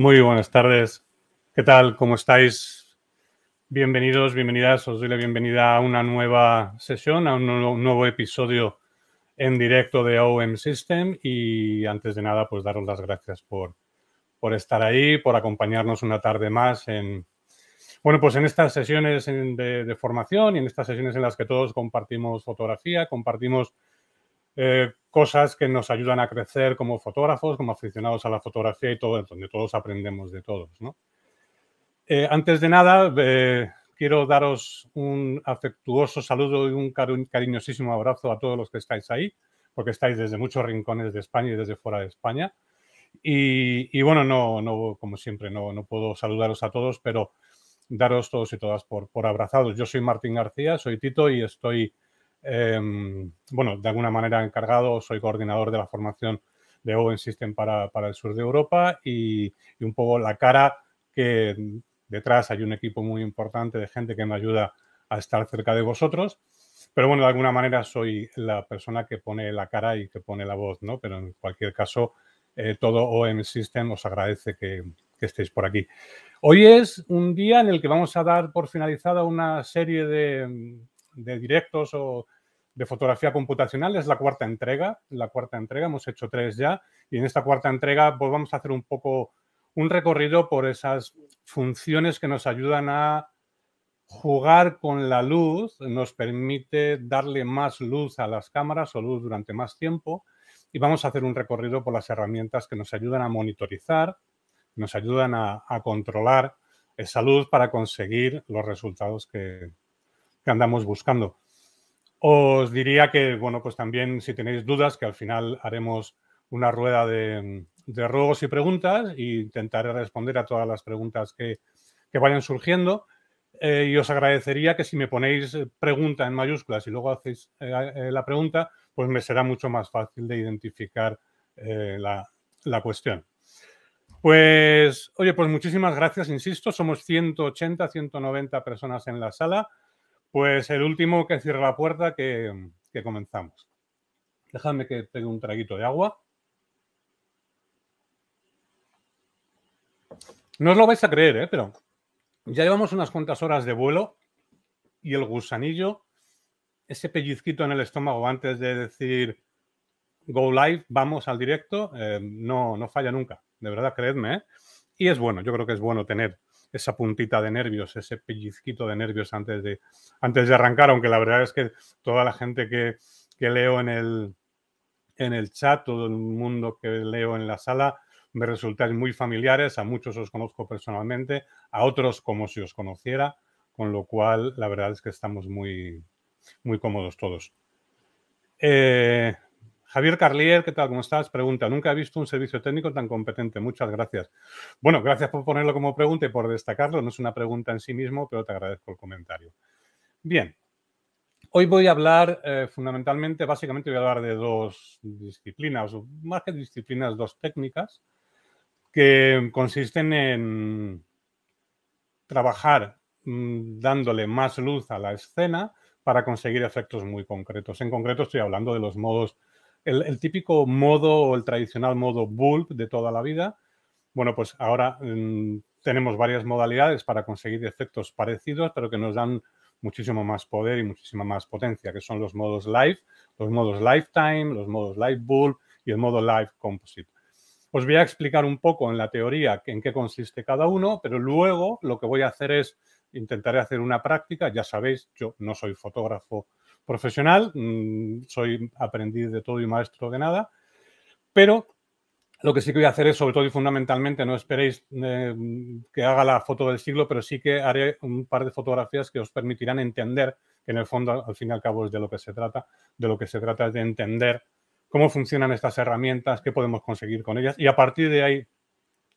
Muy buenas tardes. ¿Qué tal? ¿Cómo estáis? Bienvenidos, bienvenidas. Os doy la bienvenida a una nueva sesión, a un nuevo, episodio en directo de OM System. Y antes de nada, pues daros las gracias por, por estar ahí, por acompañarnos una tarde más en, bueno, pues en estas sesiones de, de, formación y en estas sesiones en las que todos compartimos fotografía, compartimos eh, cosas que nos ayudan a crecer como fotógrafos, como aficionados a la fotografía y todo, donde todos aprendemos de todos. Eh, antes de nada, eh, quiero daros un afectuoso saludo y un cariñosísimo abrazo a todos los que estáis ahí, porque estáis desde muchos rincones de España y desde fuera de España. Y, bueno, no, no, como siempre, no, puedo saludaros a todos, pero daros todos y todas por abrazados. Yo soy Martín García, soy Tito y estoy Em, bueno, de alguna manera encargado, soy coordinador de la formación de Open System para, el sur de Europa y, un poco la cara que detrás hay un equipo muy importante de gente que me ayuda a estar cerca de vosotros. Pero bueno, de alguna manera soy la persona que pone la cara y que pone la voz, ¿no? Pero en cualquier caso, eh, todo OM System os agradece que estéis por aquí. Hoy es un día en el que vamos a dar por finalizada una serie de, de directos o de fotografía computacional. Es la cuarta entrega, la cuarta entrega, hemos hecho tres ya y en esta cuarta entrega pues vamos a hacer un poco un recorrido por esas funciones que nos ayudan a jugar con la luz, nos permite darle más luz a las cámaras o luz durante más tiempo y vamos a hacer un recorrido por las herramientas que nos ayudan a monitorizar, nos ayudan a, a controlar esa luz para conseguir los resultados que, andamos buscando. Os diría que, bueno, pues también si tenéis dudas, que al final haremos una rueda de, ruegos y preguntas e intentaré responder a todas las preguntas que, vayan surgiendo. Eh, y os agradecería que si me ponéis eh, pregunta en mayúsculas y luego hacéis eh, la pregunta, pues me será mucho más fácil de identificar la, la cuestión. Pues, oye, pues muchísimas gracias, insisto, somos 180, 190 personas en la sala. Pues el último que cierra la puerta que, comenzamos. Déjame que pegue un traguito de agua. No os lo vais a creer, ¿eh? pero ya llevamos unas cuantas horas de vuelo y el gusanillo, ese pellizquito en el estómago antes de decir go live, vamos al directo, eh, no, no falla nunca, de verdad, creedme. ¿eh? Y es bueno, yo creo que es bueno tener esa puntita de nervios, ese pellizquito de nervios antes de, antes de arrancar, aunque la verdad es que toda la gente que, que leo en el, en el chat, todo el mundo que leo en la sala, me resultáis muy familiares, a muchos os conozco personalmente, a otros como si os conociera, con lo cual la verdad es que estamos muy, muy cómodos todos. Eh, Javier Carlier, ¿qué tal? ¿Cómo estás? Pregunta, nunca he visto un servicio técnico tan competente. Muchas gracias. Bueno, gracias por ponerlo como pregunta y por destacarlo. No es una pregunta en sí mismo, pero te agradezco el comentario. Bien, hoy voy a hablar eh, fundamentalmente, básicamente voy a hablar de dos disciplinas, o más que disciplinas, dos técnicas, que consisten en trabajar mm, dándole más luz a la escena para conseguir efectos muy concretos. En concreto estoy hablando de los modos el, típico modo o el tradicional modo bulb de toda la vida. Bueno, pues ahora mm, tenemos varias modalidades para conseguir efectos parecidos, pero que nos dan muchísimo más poder y muchísima más potencia, que son los modos live, los modos lifetime, los modos live bulb y el modo live composite. Os voy a explicar un poco en la teoría en qué consiste cada uno, pero luego lo que voy a hacer es intentaré hacer una práctica. Ya sabéis, yo no soy fotógrafo profesional, mm, soy aprendiz de todo y maestro de nada, pero lo que sí que voy a hacer es, sobre todo y fundamentalmente, no esperéis eh, que haga la foto del siglo, pero sí que haré un par de fotografías que os permitirán entender que en el fondo, al fin y al cabo, es de lo que se trata. De lo que se trata es de entender cómo funcionan estas herramientas, qué podemos conseguir con ellas. Y a partir de ahí,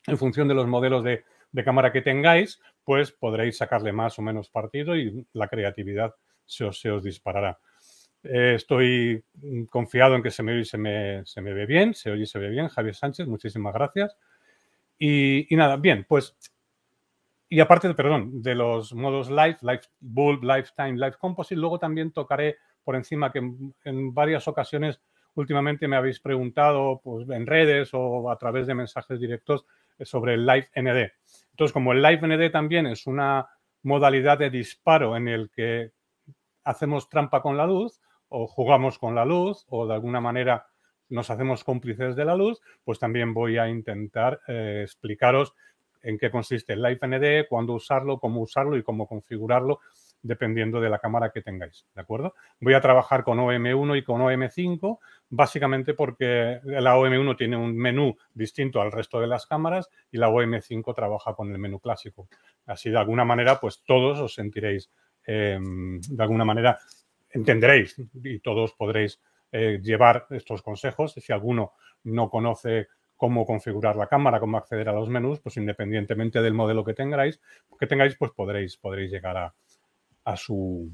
en función de los modelos de, de cámara que tengáis, pues podréis sacarle más o menos partido y la creatividad se os, disparará. Eh, estoy mm, confiado en que se me se me, se me ve bien, se oye y se ve bien. Javier Sánchez, muchísimas gracias. Y, nada, bien, pues. Y aparte, perdón, de los modos Live, Live Bulb, Lifetime, Live Composite, luego también tocaré por encima que en, varias ocasiones últimamente me habéis preguntado pues, en redes o a través de mensajes directos eh, sobre el Live ND. Entonces, como el Live ND también es una modalidad de disparo en el que hacemos trampa con la luz o jugamos con la luz o de alguna manera nos hacemos cómplices de la luz, pues también voy a intentar eh, explicaros en qué consiste el Live cuándo usarlo, cómo usarlo y cómo configurarlo, dependiendo de la cámara que tengáis. ¿De acuerdo? Voy a trabajar con OM1 y con OM5, básicamente porque la OM1 tiene un menú distinto al resto de las cámaras y la OM5 trabaja con el menú clásico. Así de alguna manera, pues todos os sentiréis Em, de alguna manera entenderéis y todos podréis eh, llevar estos consejos. Si alguno no conoce cómo configurar la cámara, cómo acceder a los menús, pues independientemente del modelo que tengáis, que tengáis pues podréis, podréis llegar a, su,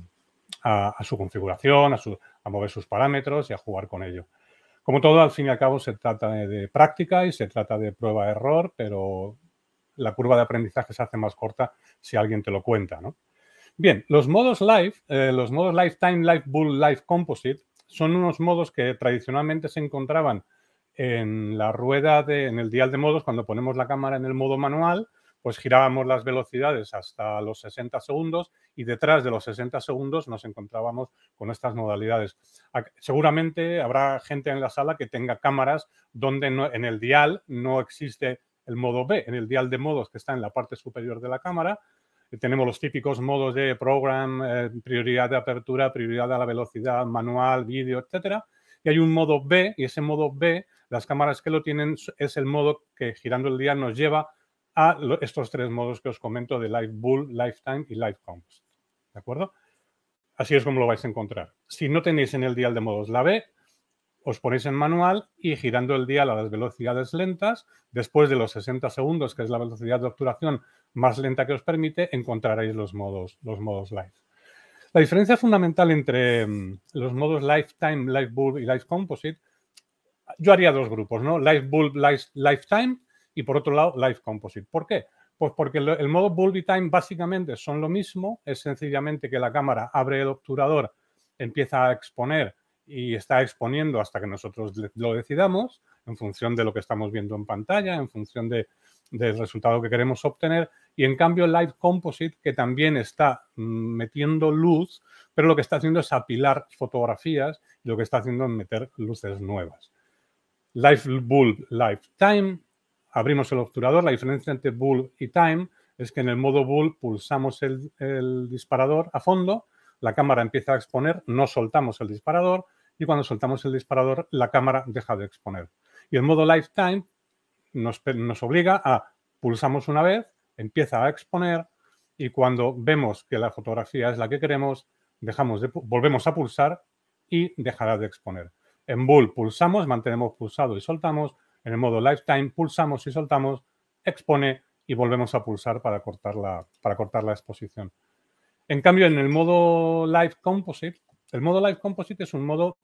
a, su configuración, a, mover sus parámetros y a jugar con ello. Como todo, al fin y al cabo se trata de, práctica y se trata de prueba-error, pero la curva de aprendizaje se hace más corta si alguien te lo cuenta, ¿no? Bien, los modos live, eh, los modos lifetime, live bull, live composite, son unos modos que tradicionalmente se encontraban en la rueda de, en el dial de modos, cuando ponemos la cámara en el modo manual, pues girábamos las velocidades hasta los 60 segundos y detrás de los 60 segundos nos encontrábamos con estas modalidades. Seguramente habrá gente en la sala que tenga cámaras donde en el dial no existe el modo B, en el dial de modos que está en la parte superior de la cámara, tenemos los típicos modos de program, eh, prioridad de apertura, prioridad a la velocidad, manual, vídeo, etcétera. Y hay un modo B, y ese modo B, las cámaras que lo tienen, es el modo que girando el día nos lleva a estos tres modos que os comento de Live Bull, Lifetime y Live Compost. ¿De acuerdo? Así es como lo vais a encontrar. Si no tenéis en el dial de modos la B, os ponéis en manual y girando el dial a las velocidades lentas, después de los 60 segundos, que es la velocidad de obturación más lenta que os permite, encontraréis los modos, los modos live. La diferencia fundamental entre mm, los modos Lifetime, Live Bulb y Live Composite, yo haría dos grupos, ¿no? Live Bulb, live, Lifetime y por otro lado Live Composite. ¿Por qué? Pues porque el modo Bulb y Time básicamente son lo mismo, es sencillamente que la cámara abre el obturador, empieza a exponer y está exponiendo hasta que nosotros lo decidamos, en función de lo que estamos viendo en pantalla, en función del resultado que queremos obtener. Y en cambio, Live Composite, que también está mm, metiendo luz, pero lo que está haciendo es apilar fotografías y lo que está haciendo es meter luces nuevas. Live Bulb Lifetime, abrimos el obturador. La diferencia entre Bulb y Time es que en el modo Bulb pulsamos el disparador a fondo, la cámara empieza a exponer, no soltamos el disparador, y cuando soltamos el disparador la cámara deja de exponer. Y el modo lifetime nos, nos obliga a pulsamos una vez, empieza a exponer y cuando vemos que la fotografía es la que queremos, dejamos volvemos a pulsar y dejará de exponer. En Bull pulsamos, mantenemos pulsado y soltamos. En el modo Lifetime pulsamos y soltamos, expone y volvemos a pulsar para cortar la, para cortar la exposición. En cambio, en el modo Live Composite, el modo Live Composite es un modo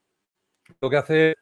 lo que hace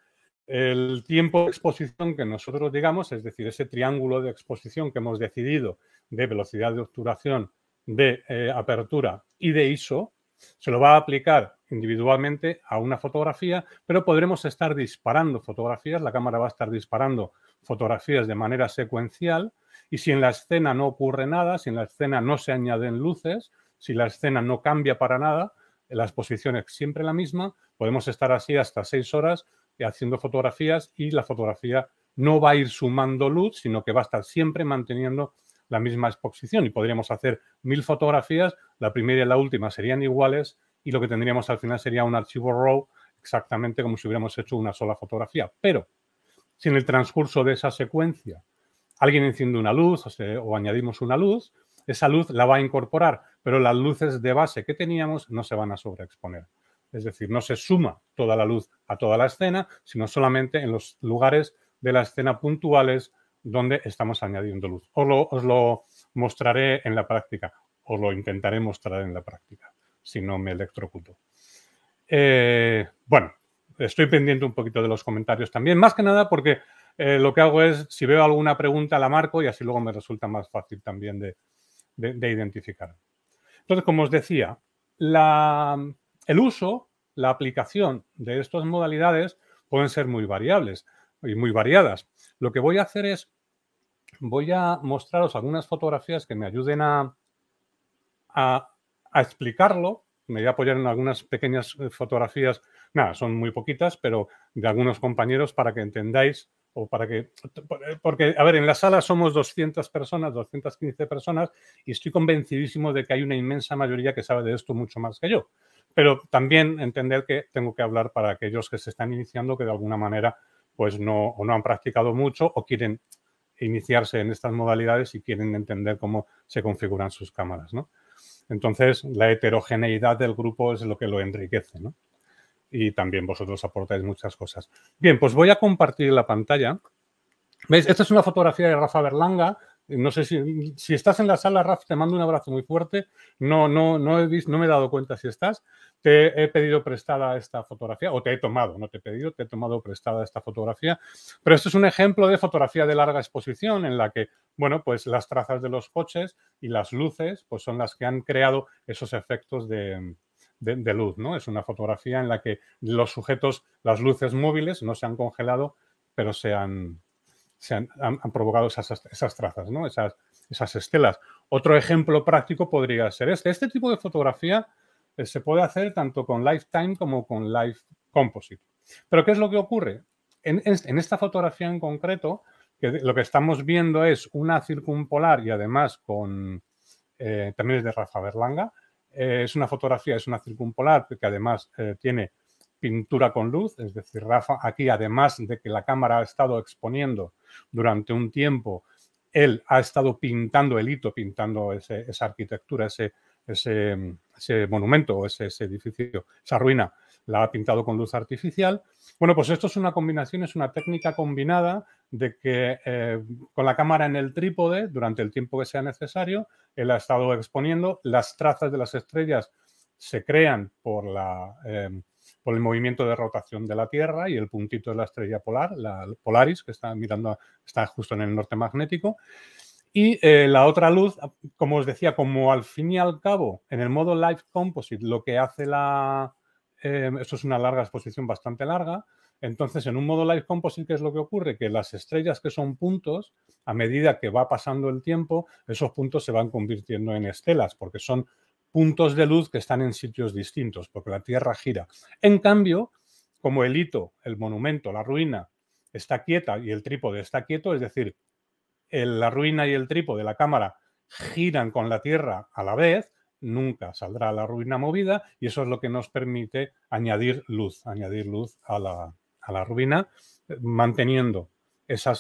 el tiempo de exposición que nosotros digamos, es decir, ese triángulo de exposición que hemos decidido de velocidad de obturación, de eh, apertura y de ISO, se lo va a aplicar individualmente a una fotografía, pero podremos estar disparando fotografías, la cámara va a estar disparando fotografías de manera secuencial y si en la escena no ocurre nada, si en la escena no se añaden luces, si la escena no cambia para nada, la exposición es siempre la misma, podemos estar así hasta seis horas haciendo fotografías y la fotografía no va a ir sumando luz, sino que va a estar siempre manteniendo la misma exposición y podríamos hacer mil fotografías, la primera y la última serían iguales y lo que tendríamos al final sería un archivo RAW exactamente como si hubiéramos hecho una sola fotografía. Pero si en el transcurso de esa secuencia alguien enciende una luz o añadimos una luz, esa luz la va a incorporar, pero las luces de base que teníamos no se van a sobreexponer. Es decir, no se suma toda la luz a toda la escena, sino solamente en los lugares de la escena puntuales donde estamos añadiendo luz. Os lo, os lo mostraré en la práctica, os lo intentaré mostrar en la práctica, si no me electrocuto. Eh, bueno, estoy pendiente un poquito de los comentarios también, más que nada porque eh, lo que hago es, si veo alguna pregunta, la marco y así luego me resulta más fácil también de, de, identificar. Entonces, como os decía, el uso, la aplicación de estas modalidades pueden ser muy variables y muy variadas. Lo que voy a hacer es, voy a mostraros algunas fotografías que me ayuden a, a, a explicarlo. Me voy a apoyar en algunas pequeñas eh, fotografías, nada, son muy poquitas, pero de algunos compañeros para que entendáis para que, eh, porque, a ver, en la sala somos 200 personas, 215 personas, y estoy convencidísimo de que hay una inmensa mayoría que sabe de esto mucho más que yo. Pero también entender que tengo que hablar para aquellos que se están iniciando, que de alguna manera, pues no, o no han practicado mucho o quieren iniciarse en estas modalidades y quieren entender cómo se configuran sus cámaras, ¿no? Entonces, la heterogeneidad del grupo es lo que lo enriquece, ¿no? y también vosotros aportáis muchas cosas. Bien, pues voy a compartir la pantalla. ¿Veis? Esta es una fotografía de Rafa Berlanga. No sé si, si estás en la sala, Rafa, te mando un abrazo muy fuerte. No, no, no, he visto, no me he dado cuenta si estás. Te he pedido prestada esta fotografía, o te he tomado, no te he pedido, te he tomado prestada esta fotografía. Pero esto es un ejemplo de fotografía de larga exposición en la que, bueno, pues las trazas de los coches y las luces pues son las que han creado esos efectos de, de, luz, ¿no? Es una fotografía en la que los sujetos, las luces móviles, no se han congelado, pero se han, provocado esas, trazas, ¿no? Esas, esas estelas. Otro ejemplo práctico podría ser este. Este tipo de fotografía eh, se puede hacer tanto con Lifetime como con Live Composite. Pero ¿qué es lo que ocurre? En, esta fotografía en concreto, que lo que estamos viendo es una circumpolar y además con eh, también es de Rafa Berlanga, eh, es una fotografía, es una circumpolar que además eh, tiene pintura con luz, es decir, Rafa, aquí además de que la cámara ha estado exponiendo durante un tiempo, él ha estado pintando el hito, pintando esa arquitectura, ese, ese, monumento, o ese edificio, esa ruina, la ha pintado con luz artificial. Bueno, pues esto es una combinación, es una técnica combinada de que eh, con la cámara en el trípode, durante el tiempo que sea necesario, él ha estado exponiendo, las trazas de las estrellas se crean por, la, em, por el movimiento de rotación de la Tierra y el puntito de la estrella polar, la Polaris, que está mirando, está justo en el norte magnético. Y eh, la otra luz, como os decía, como al fin y al cabo, en el modo Live Composite, lo que hace la... Eh, esto es una larga exposición bastante larga. Entonces, en un modo Live Composite, ¿qué es lo que ocurre? Que las estrellas que son puntos, a medida que va pasando el tiempo, esos puntos se van convirtiendo en estelas, porque son puntos de luz que están en sitios distintos, porque la Tierra gira. En cambio, como el hito, el monumento, la ruina está quieta y el trípode está quieto, es decir, la ruina y el trípode de la cámara giran con la Tierra a la vez, nunca saldrá la ruina movida y eso es lo que nos permite añadir luz, añadir luz a la, a la rubina, manteniendo esa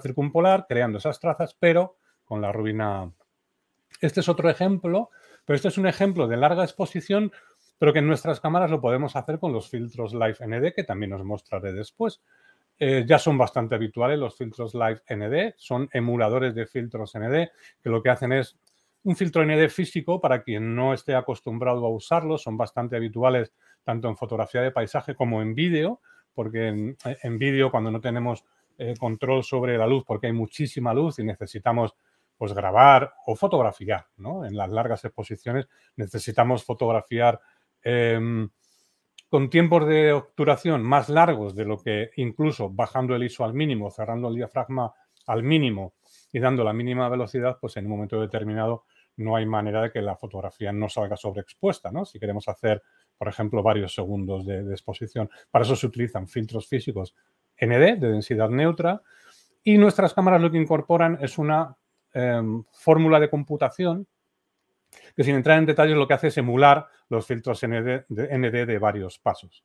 circumpolar, creando esas trazas, pero con la rubina. Este es otro ejemplo, pero este es un ejemplo de larga exposición, pero que en nuestras cámaras lo podemos hacer con los filtros Live ND, que también os mostraré después. Eh, ya son bastante habituales los filtros Live ND, son emuladores de filtros ND, que lo que hacen es un filtro ND físico para quien no esté acostumbrado a usarlo, son bastante habituales tanto en fotografía de paisaje como en vídeo, porque en, vídeo cuando no tenemos eh, control sobre la luz, porque hay muchísima luz y necesitamos pues grabar o fotografiar, ¿no? En las largas exposiciones necesitamos fotografiar em, con tiempos de obturación más largos de lo que incluso bajando el ISO al mínimo, cerrando el diafragma al mínimo y dando la mínima velocidad, pues en un momento determinado no hay manera de que la fotografía no salga sobreexpuesta, ¿no? Si queremos hacer por ejemplo, varios segundos de, exposición. Para eso se utilizan filtros físicos ND, de densidad neutra, y nuestras cámaras lo que incorporan es una em, fórmula de computación que sin entrar en detalles lo que hace es emular los filtros ND de, varios pasos.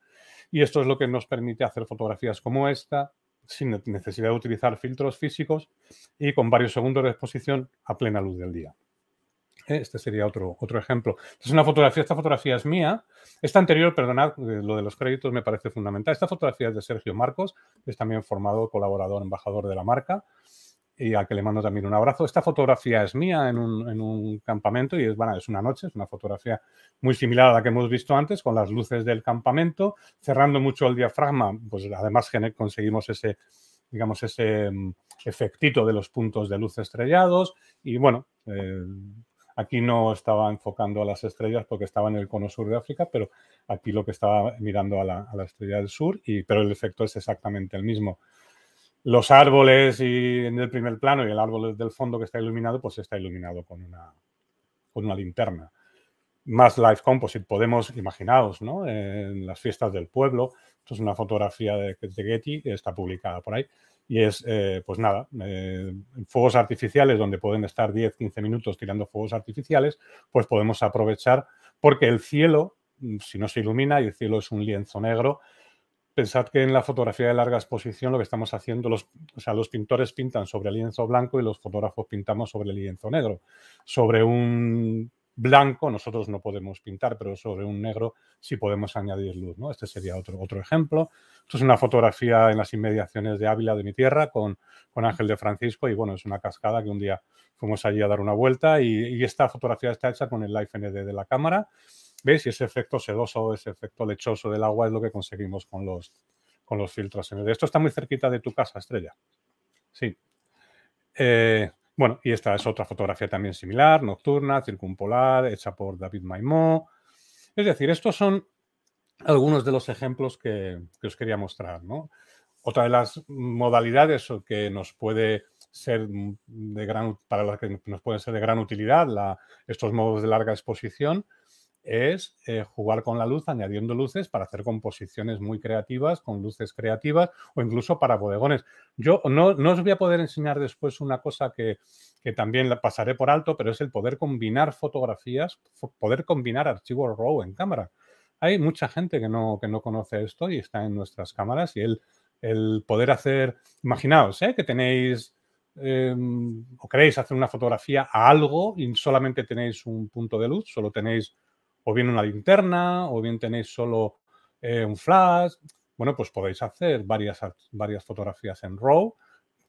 Y esto es lo que nos permite hacer fotografías como esta, sin necesidad de utilizar filtros físicos y con varios segundos de exposición a plena luz del día. Este sería otro, otro ejemplo. Es una fotografía, esta fotografía es mía. Esta anterior, perdonad, lo de los créditos me parece fundamental. Esta fotografía es de Sergio Marcos, que es también formado colaborador, embajador de la marca y al que le mando también un abrazo. Esta fotografía es mía en un, campamento y es, bueno, es una noche, es una fotografía muy similar a la que hemos visto antes, con las luces del campamento, cerrando mucho el diafragma, pues además conseguimos ese, digamos, ese mm, efectito de los puntos de luz estrellados y bueno, eh, Aquí no estaba enfocando a las estrellas porque estaba en el cono sur de África, pero aquí lo que estaba mirando a la, estrella del sur, y, pero el efecto es exactamente el mismo. Los árboles y, en el primer plano y el árbol del fondo que está iluminado, pues está iluminado con una, con linterna. Más life Composite, podemos, imaginaros, ¿no? en las fiestas del pueblo, esto es una fotografía de, de Getty, está publicada por ahí, y es, eh, pues nada, eh, fuegos artificiales donde pueden estar 10, 15 minutos tirando fuegos artificiales, pues podemos aprovechar porque el cielo, si no se ilumina y el cielo es un lienzo negro, pensad que en la fotografía de larga exposición lo que estamos haciendo, los, o sea, los pintores pintan sobre el lienzo blanco y los fotógrafos pintamos sobre el lienzo negro. Sobre un blanco nosotros no podemos pintar, pero sobre un negro sí podemos añadir luz. ¿no? Este sería otro, otro ejemplo. Esto es una fotografía en las inmediaciones de Ávila, de mi tierra, con, con Ángel de Francisco. Y bueno, es una cascada que un día fuimos allí a dar una vuelta. Y, esta fotografía está hecha con el Life ND de la cámara. ¿Veis? Y ese efecto sedoso, ese efecto lechoso del agua es lo que conseguimos con los, con los filtros. Esto está muy cerquita de tu casa, Estrella. Sí. Eh, bueno, y esta es otra fotografía también similar, nocturna, circumpolar, hecha por David Maimó. Es decir, estos son algunos de los ejemplos que, que os quería mostrar. Otra de las modalidades que nos puede ser de gran, para las que nos pueden ser de gran utilidad estos modos de larga exposición es eh, jugar con la luz añadiendo luces para hacer composiciones muy creativas, con luces creativas o incluso para bodegones. Yo no, os voy a poder enseñar después una cosa que, también la pasaré por alto, pero es el poder combinar fotografías, poder combinar archivos RAW en cámara. Hay mucha gente que no, que no conoce esto y está en nuestras cámaras y el, poder hacer, imaginaos, ¿eh? que tenéis em, o queréis hacer una fotografía a algo y solamente tenéis un punto de luz, solo tenéis o bien una linterna, o bien tenéis solo eh, un flash. Bueno, pues podéis hacer varias, varias fotografías en RAW,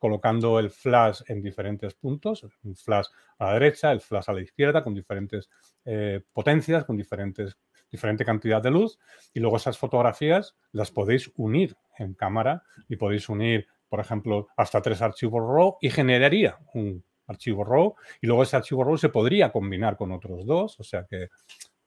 colocando el flash en diferentes puntos, un flash a la derecha, el flash a la izquierda, con diferentes eh, potencias, con diferentes, diferente cantidad de luz, y luego esas fotografías las podéis unir en cámara y podéis unir, por ejemplo, hasta tres archivos RAW y generaría un archivo RAW, y luego ese archivo RAW se podría combinar con otros dos, o sea que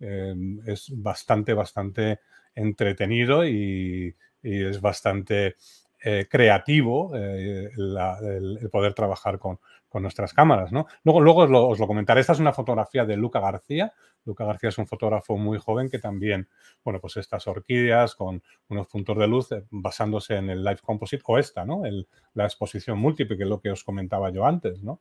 Em, es bastante, bastante entretenido y, es bastante eh, creativo eh, el, poder trabajar con, nuestras cámaras. ¿no? Luego, luego os lo, comentaré. Esta es una fotografía de Luca García. Luca García es un fotógrafo muy joven que también, bueno, pues estas orquídeas con unos puntos de luz eh, basándose en el Live Composite o esta, ¿no? la exposición múltiple, que es lo que os comentaba yo antes, ¿no?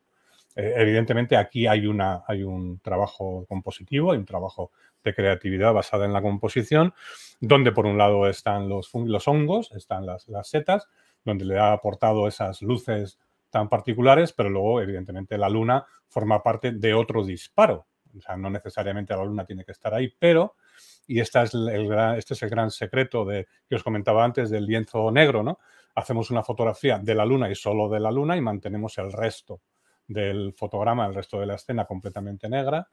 Eh, evidentemente aquí hay, una, hay un trabajo compositivo, hay un trabajo de creatividad basada en la composición, donde por un lado están los, hongos, están las, setas, donde le ha aportado esas luces tan particulares, pero luego evidentemente la luna forma parte de otro disparo. O sea, no necesariamente la luna tiene que estar ahí, pero, y esta es el este es el gran secreto de, que os comentaba antes del lienzo negro, ¿no? Hacemos una fotografía de la luna y solo de la luna y mantenemos el resto del fotograma el resto de la escena completamente negra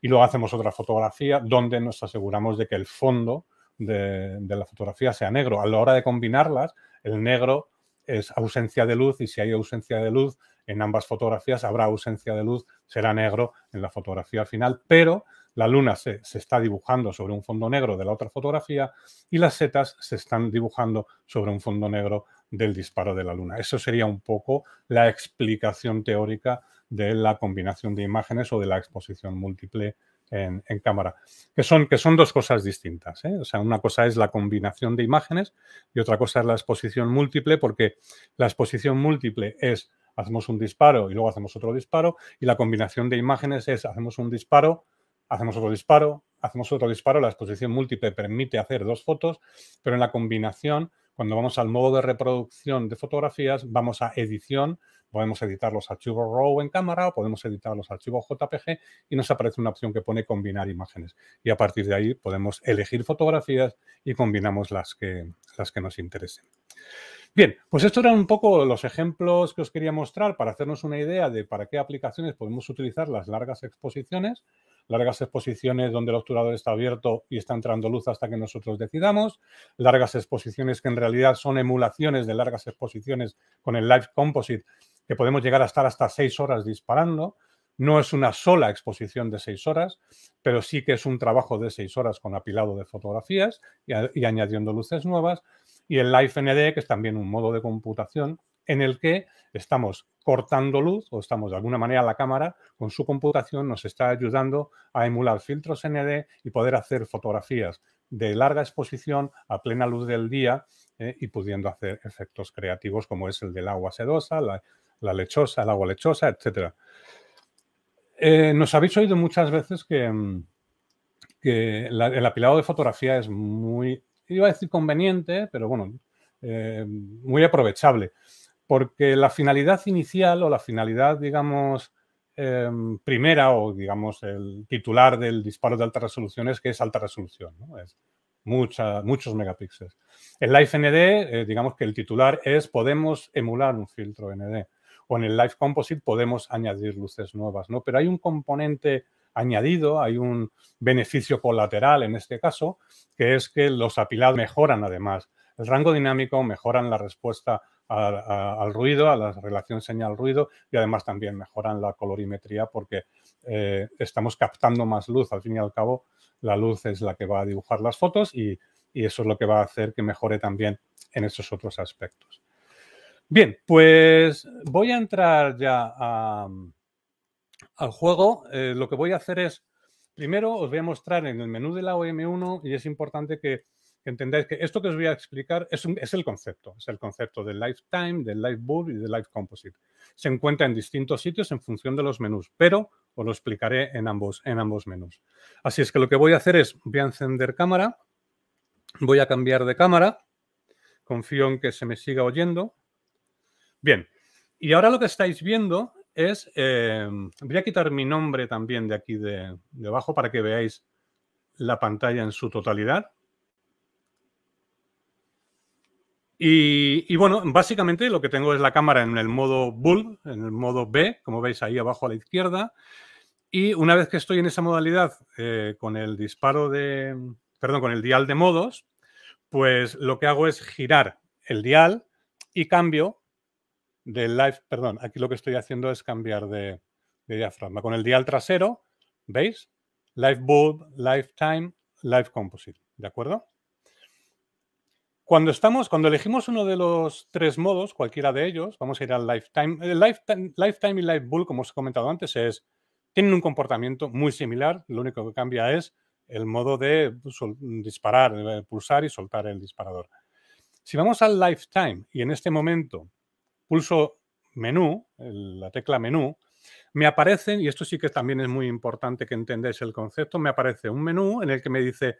y luego hacemos otra fotografía donde nos aseguramos de que el fondo de, de, la fotografía sea negro. A la hora de combinarlas, el negro es ausencia de luz y si hay ausencia de luz en ambas fotografías habrá ausencia de luz, será negro en la fotografía final, pero la luna se, está dibujando sobre un fondo negro de la otra fotografía y las setas se están dibujando sobre un fondo negro del disparo de la luna. Eso sería un poco la explicación teórica de la combinación de imágenes o de la exposición múltiple en, cámara, que son, que son, dos cosas distintas. ¿eh? O sea, una cosa es la combinación de imágenes y otra cosa es la exposición múltiple, porque la exposición múltiple es hacemos un disparo y luego hacemos otro disparo, y la combinación de imágenes es hacemos un disparo, hacemos otro disparo, hacemos otro disparo, la exposición múltiple permite hacer dos fotos, pero en la combinación, cuando vamos al modo de reproducción de fotografías, vamos a edición, podemos editar los archivos RAW en cámara o podemos editar los archivos JPG y nos aparece una opción que pone combinar imágenes. Y a partir de ahí podemos elegir fotografías y combinamos las que, las que nos interesen. Bien, pues estos eran un poco los ejemplos que os quería mostrar para hacernos una idea de para qué aplicaciones podemos utilizar las largas exposiciones largas exposiciones donde el obturador está abierto y está entrando luz hasta que nosotros decidamos, largas exposiciones que en realidad son emulaciones de largas exposiciones con el Live Composite, que podemos llegar a estar hasta seis horas disparando. No es una sola exposición de seis horas, pero sí que es un trabajo de seis horas con apilado de fotografías y, añadiendo luces nuevas. Y el Live ND, que es también un modo de computación en el que estamos cortando luz o estamos de alguna manera la cámara con su computación nos está ayudando a emular filtros ND y poder hacer fotografías de larga exposición a plena luz del día eh, y pudiendo hacer efectos creativos como es el del agua sedosa, la, lechosa, el agua lechosa, etc. Eh, nos habéis oído muchas veces que, mm, el apilado de fotografía es muy, iba a decir conveniente, pero bueno, eh, muy aprovechable porque la finalidad inicial o la finalidad, digamos, em, primera o, digamos, el titular del disparo de alta resolución es que es alta resolución, ¿no? es muchos megapíxeles. En Live ND, eh, digamos que el titular es podemos emular un filtro ND o en el Live Composite podemos añadir luces nuevas, ¿no? Pero hay un componente añadido, hay un beneficio colateral en este caso, que es que los apilados mejoran además el rango dinámico, mejoran la respuesta al ruido, a la relación señal-ruido y además también mejoran la colorimetría porque eh, estamos captando más luz. Al fin y al cabo, la luz es la que va a dibujar las fotos y, eso es lo que va a hacer que mejore también en esos otros aspectos. Bien, pues voy a entrar ya al juego. Eh, lo que voy a hacer es, primero os voy a mostrar en el menú de la OM1 y es importante que que entendáis que esto que os voy a explicar es, el concepto, es el concepto del lifetime, del Bull y del Live composite. Se encuentra en distintos sitios en función de los menús, pero os lo explicaré en ambos, en ambos menús. Así es que lo que voy a hacer es, voy a encender cámara, voy a cambiar de cámara, confío en que se me siga oyendo. Bien, y ahora lo que estáis viendo es, em, voy a quitar mi nombre también de aquí de, de para que veáis la pantalla en su totalidad. Y, bueno, básicamente lo que tengo es la cámara en el modo Bull, en el modo B, como veis ahí abajo a la izquierda. Y una vez que estoy en esa modalidad eh, con el disparo de, perdón, con el dial de modos, pues lo que hago es girar el dial y cambio de live, perdón, aquí lo que estoy haciendo es cambiar de, diafragma. Con el dial trasero, ¿veis? Live Bulb, Lifetime, Live Composite, ¿de acuerdo? Cuando estamos, cuando elegimos uno de los tres modos, cualquiera de ellos, vamos a ir al lifetime. lifetime, y life bull, como os he comentado antes, es tienen un comportamiento muy similar. Lo único que cambia es el modo de disparar, eh, pulsar y soltar el disparador. Si vamos al lifetime y en este momento pulso menú, la tecla menú, me aparece, y esto sí que también es muy importante que entendáis el concepto, me aparece un menú en el que me dice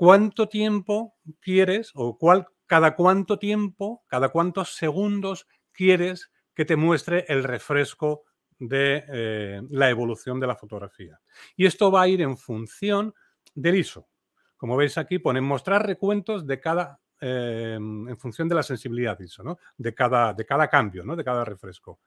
cuánto tiempo quieres o cuál, cada cuánto tiempo, cada cuántos segundos quieres que te muestre el refresco de eh, la evolución de la fotografía. Y esto va a ir en función del ISO. Como veis aquí, ponen mostrar recuentos de cada, em, en función de la sensibilidad ISO, de, cada, de cada cambio, de cada refresco.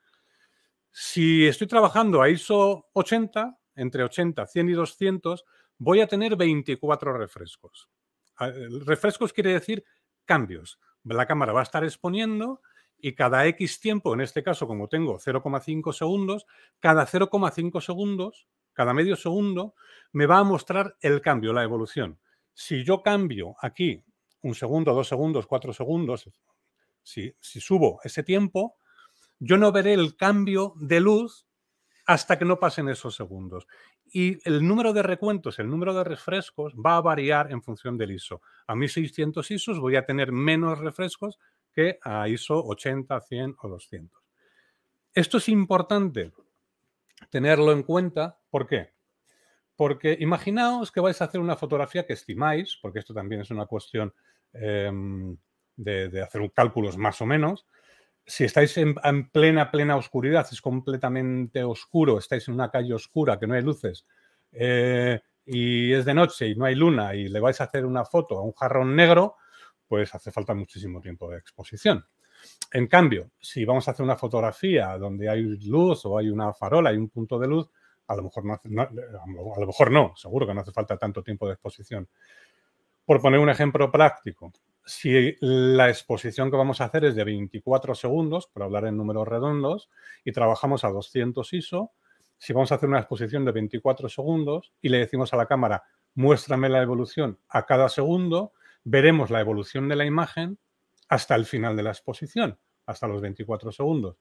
Si estoy trabajando a ISO 80, entre 80, 100 y 200, voy a tener 24 refrescos. Ah, refrescos quiere decir cambios. La cámara va a estar exponiendo y cada X tiempo, en este caso como tengo 0,5 segundos, cada 0,5 segundos, cada medio segundo, me va a mostrar el cambio, la evolución. Si yo cambio aquí un segundo, dos segundos, cuatro segundos, si, si subo ese tiempo, yo no veré el cambio de luz hasta que no pasen esos segundos y el número de recuentos, el número de refrescos va a variar en función del ISO. A 1600 ISOs voy a tener menos refrescos que a ISO 80, 100 o 200. Esto es importante tenerlo en cuenta. ¿Por qué? Porque imaginaos que vais a hacer una fotografía que estimáis, porque esto también es una cuestión em, de, de hacer cálculos más o menos si estáis en, plena, plena oscuridad, es completamente oscuro, estáis en una calle oscura, que no hay luces, eh, y es de noche y no hay luna, y le vais a hacer una foto a un jarrón negro, pues hace falta muchísimo tiempo de exposición. En cambio, si vamos a hacer una fotografía donde hay luz o hay una farola, hay un punto de luz, a lo mejor no, a lo mejor no, seguro que no hace falta tanto tiempo de exposición. Por poner un ejemplo práctico, si la exposición que vamos a hacer es de 24 segundos, por hablar en números redondos, y trabajamos a 200 ISO, si vamos a hacer una exposición de 24 segundos y le decimos a la cámara, muéstrame la evolución a cada segundo, veremos la evolución de la imagen hasta el final de la exposición, hasta los 24 segundos.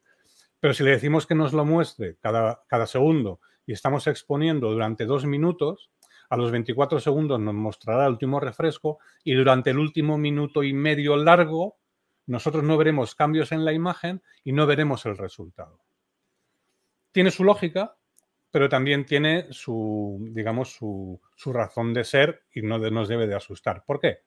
Pero si le decimos que nos lo muestre cada, cada segundo y estamos exponiendo durante dos minutos, a los 24 segundos nos mostrará el último refresco y durante el último minuto y medio largo nosotros no veremos cambios en la imagen y no veremos el resultado. Tiene su lógica, pero también tiene su, digamos, su, razón de ser y no nos debe de asustar. ¿Por qué?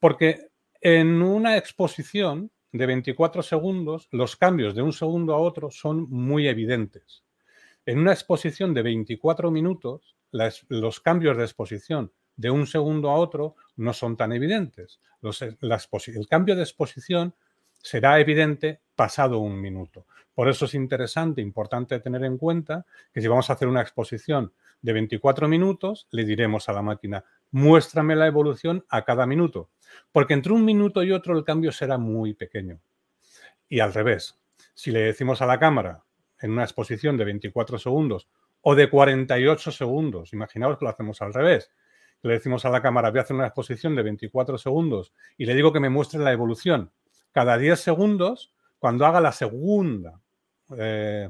Porque en una exposición de 24 segundos, los cambios de un segundo a otro son muy evidentes. En una exposición de 24 minutos, los cambios de exposición de un segundo a otro no son tan evidentes. el cambio de exposición será evidente pasado un minuto. Por eso es interesante, importante tener en cuenta que si vamos a hacer una exposición de 24 minutos, le diremos a la máquina, muéstrame la evolución a cada minuto, porque entre un minuto y otro el cambio será muy pequeño. Y al revés, si le decimos a la cámara en una exposición de 24 segundos, o de 48 segundos. Imaginaos que lo hacemos al revés. Le decimos a la cámara, voy a hacer una exposición de 24 segundos y le digo que me muestre la evolución. Cada 10 segundos, cuando haga la segunda, eh,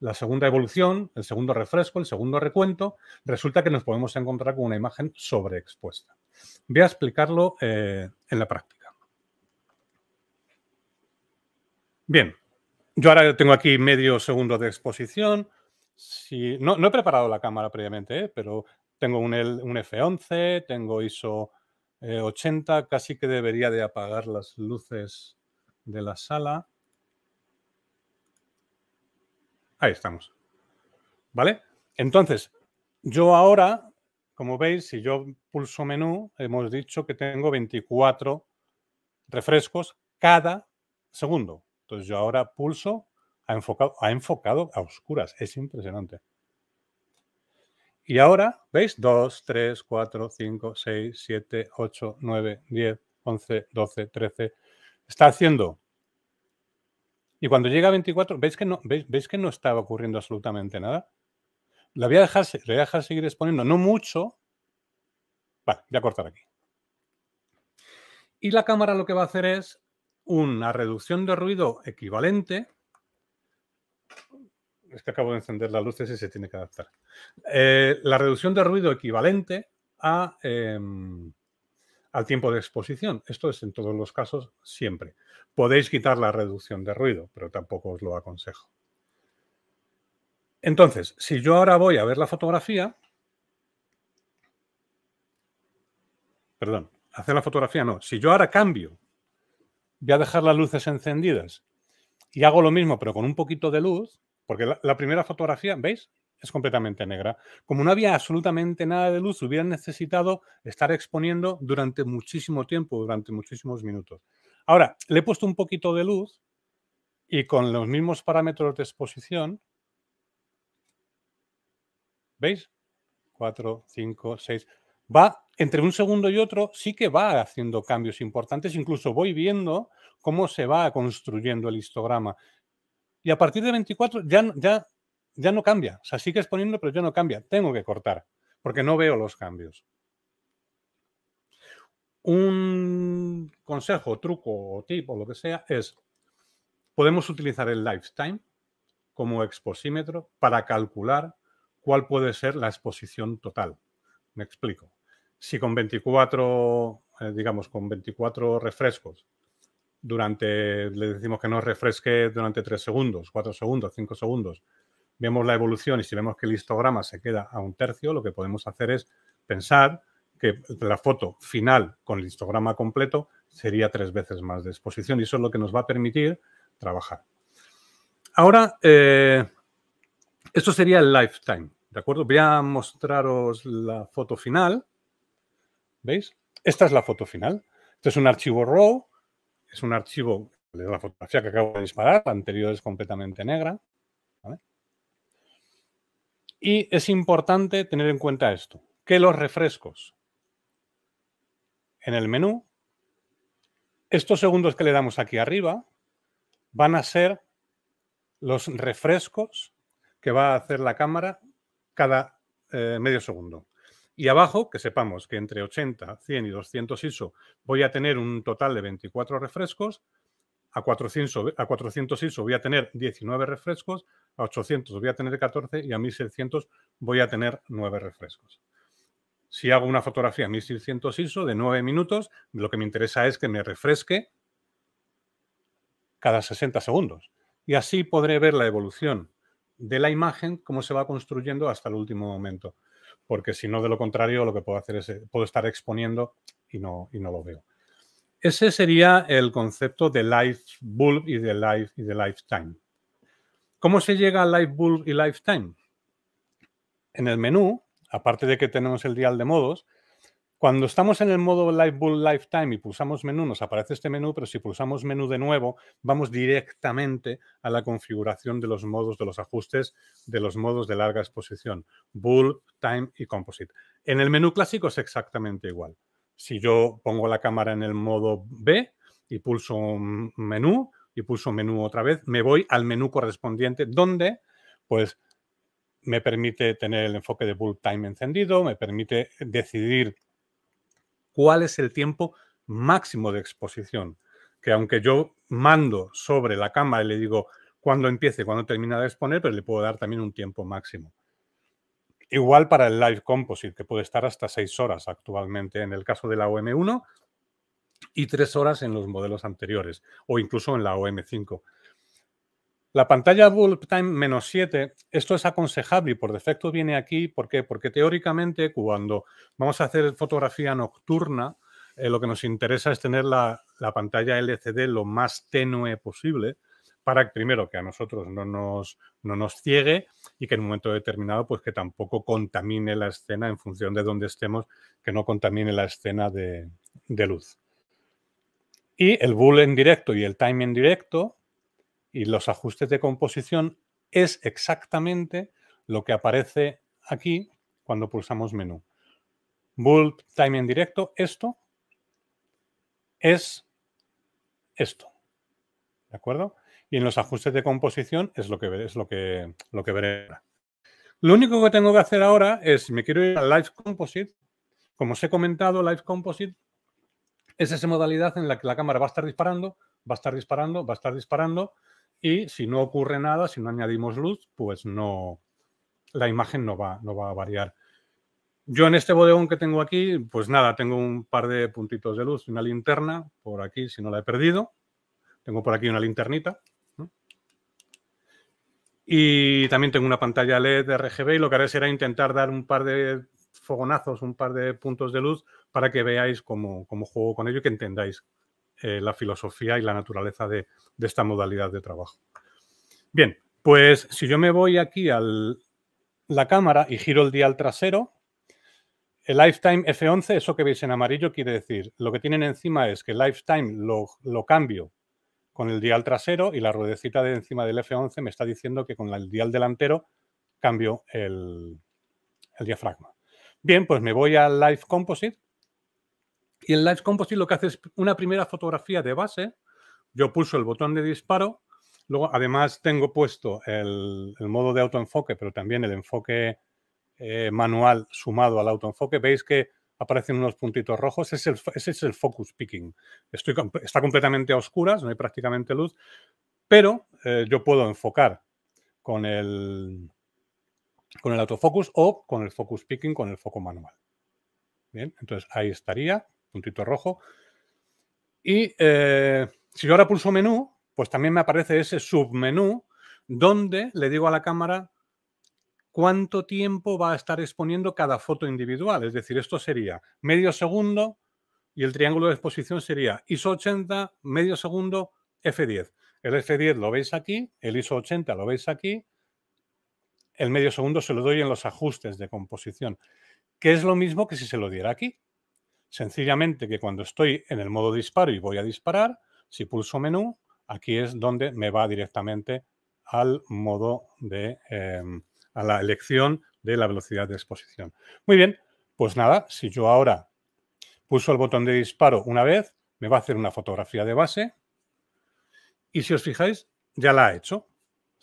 la segunda evolución, el segundo refresco, el segundo recuento, resulta que nos podemos encontrar con una imagen sobreexpuesta. Voy a explicarlo eh, en la práctica. Bien, yo ahora tengo aquí medio segundo de exposición, no, he preparado la cámara previamente, pero tengo un, F11, tengo ISO 80, eh, casi que debería de apagar las luces de la sala. Ahí estamos. ¿Vale? Entonces, yo ahora, como veis, si yo pulso menú, hemos dicho que tengo 24 refrescos cada segundo. Entonces yo ahora pulso ha enfocado, ha enfocado a oscuras. Es impresionante. Y ahora, ¿veis? 2, 3, 4, 5, 6, 7, 8, 9, 10, 11, 12, 13. Está haciendo. Y cuando llega a 24, ¿veis que no, veis, que no estaba ocurriendo absolutamente nada? La voy, a dejar, la voy a dejar seguir exponiendo, no mucho. Vale, voy a cortar aquí. Y la cámara lo que va a hacer es una reducción de ruido equivalente es que acabo de encender las luces y se tiene que adaptar. Eh, la reducción de ruido equivalente a, em, al tiempo de exposición. Esto es en todos los casos siempre. Podéis quitar la reducción de ruido, pero tampoco os lo aconsejo. Entonces, si yo ahora voy a ver la fotografía, perdón, hacer la fotografía no, si yo ahora cambio, voy a dejar las luces encendidas y hago lo mismo pero con un poquito de luz, porque la, primera fotografía, ¿veis? Es completamente negra. Como no había absolutamente nada de luz, hubiera necesitado estar exponiendo durante muchísimo tiempo, durante muchísimos minutos. Ahora, le he puesto un poquito de luz y con los mismos parámetros de exposición, ¿veis? 4, 5, 6. Va entre un segundo y otro, sí que va haciendo cambios importantes. Incluso voy viendo cómo se va construyendo el histograma. Y a partir de 24 ya, ya, ya no cambia. O sea, sigue exponiendo, pero ya no cambia. Tengo que cortar, porque no veo los cambios. Un consejo, truco o tip o lo que sea es, podemos utilizar el lifetime como exposímetro para calcular cuál puede ser la exposición total. Me explico. Si con 24, eh, digamos, con 24 refrescos durante, le decimos que nos refresque durante 3 segundos, 4 segundos, 5 segundos, vemos la evolución y si vemos que el histograma se queda a un tercio, lo que podemos hacer es pensar que la foto final con el histograma completo sería tres veces más de exposición y eso es lo que nos va a permitir trabajar. Ahora, eh, esto sería el lifetime, ¿de acuerdo? Voy a mostraros la foto final. ¿Veis? Esta es la foto final. Este es un archivo RAW es un archivo de la fotografía que acabo de disparar, la anterior es completamente negra. Y es importante tener en cuenta esto, que los refrescos en el menú, estos segundos que le damos aquí arriba, van a ser los refrescos que va a hacer la cámara cada eh, medio segundo. Y abajo, que sepamos que entre 80, 100 y 200 ISO voy a tener un total de 24 refrescos, a 400, a 400 ISO voy a tener 19 refrescos, a 800 voy a tener 14 y a 1600 voy a tener 9 refrescos. Si hago una fotografía a 1600 ISO de 9 minutos, lo que me interesa es que me refresque cada 60 segundos. Y así podré ver la evolución de la imagen, cómo se va construyendo hasta el último momento porque si no, de lo contrario, lo que puedo hacer es, eh, puedo estar exponiendo y no, y no lo veo. Ese sería el concepto de life bulb y de, life y de lifetime. ¿Cómo se llega a life bulb y lifetime? En el menú, aparte de que tenemos el dial de modos, cuando estamos en el modo Live Bull Lifetime y pulsamos menú, nos aparece este menú, pero si pulsamos menú de nuevo, vamos directamente a la configuración de los modos, de los ajustes de los modos de larga exposición, Bull, Time y Composite. En el menú clásico es exactamente igual. Si yo pongo la cámara en el modo B y pulso menú y pulso menú otra vez, me voy al menú correspondiente donde pues me permite tener el enfoque de Bull Time encendido, me permite decidir cuál es el tiempo máximo de exposición. Que aunque yo mando sobre la cámara y le digo cuándo empiece, cuándo termina de exponer, pero le puedo dar también un tiempo máximo. Igual para el Live Composite, que puede estar hasta seis horas actualmente en el caso de la OM1 y tres horas en los modelos anteriores o incluso en la OM5. La pantalla Bull time menos 7, esto es aconsejable y por defecto viene aquí. ¿Por qué? Porque teóricamente cuando vamos a hacer fotografía nocturna, eh, lo que nos interesa es tener la, pantalla LCD lo más tenue posible para, primero, que a nosotros no nos, ciegue y que en un momento determinado, pues que tampoco contamine la escena en función de donde estemos, que no contamine la escena de, de luz. Y el bull en directo y el time en directo, y los ajustes de composición es exactamente lo que aparece aquí cuando pulsamos menú. Bulb time en directo, esto es esto. ¿De acuerdo? Y en los ajustes de composición es lo que lo que, lo que veré. Lo único que tengo que hacer ahora es, me quiero ir a Live Composite. Como os he comentado, Live Composite es esa modalidad en la que la cámara va a estar disparando, va a estar disparando, va a estar disparando y si no ocurre nada, si no añadimos luz, pues no, la imagen no va, no va a variar. Yo en este bodegón que tengo aquí, pues nada, tengo un par de puntitos de luz, una linterna por aquí, si no la he perdido. Tengo por aquí una linternita. Y también tengo una pantalla LED de RGB y lo que haré será intentar dar un par de fogonazos, un par de puntos de luz para que veáis cómo, cómo juego con ello y que entendáis eh, la filosofía y la naturaleza de, esta modalidad de trabajo. Bien, pues si yo me voy aquí a la cámara y giro el dial trasero, el lifetime F11, eso que veis en amarillo quiere decir, lo que tienen encima es que el lifetime lo, cambio con el dial trasero y la ruedecita de encima del F11 me está diciendo que con el dial delantero cambio el, el diafragma. Bien, pues me voy al Live Composite y en Live Composite lo que hace es una primera fotografía de base. Yo pulso el botón de disparo. Luego, además, tengo puesto el, modo de autoenfoque, pero también el enfoque eh, manual sumado al autoenfoque. Veis que aparecen unos puntitos rojos. Ese es el, focus picking. está completamente a oscuras, no hay prácticamente luz, pero eh, yo puedo enfocar con el, con el autofocus o con el focus picking, con el foco manual. Bien, entonces ahí estaría puntito rojo. Y eh, si yo ahora pulso menú, pues también me aparece ese submenú donde le digo a la cámara cuánto tiempo va a estar exponiendo cada foto individual. Es decir, esto sería medio segundo y el triángulo de exposición sería ISO 80, medio segundo, F10. El F10 lo veis aquí, el ISO 80 lo veis aquí, el medio segundo se lo doy en los ajustes de composición, que es lo mismo que si se lo diera aquí. Sencillamente que cuando estoy en el modo disparo y voy a disparar, si pulso menú, aquí es donde me va directamente al modo de, em, a la elección de la velocidad de exposición. Muy bien, pues nada, si yo ahora pulso el botón de disparo una vez, me va a hacer una fotografía de base. Y si os fijáis, ya la ha hecho.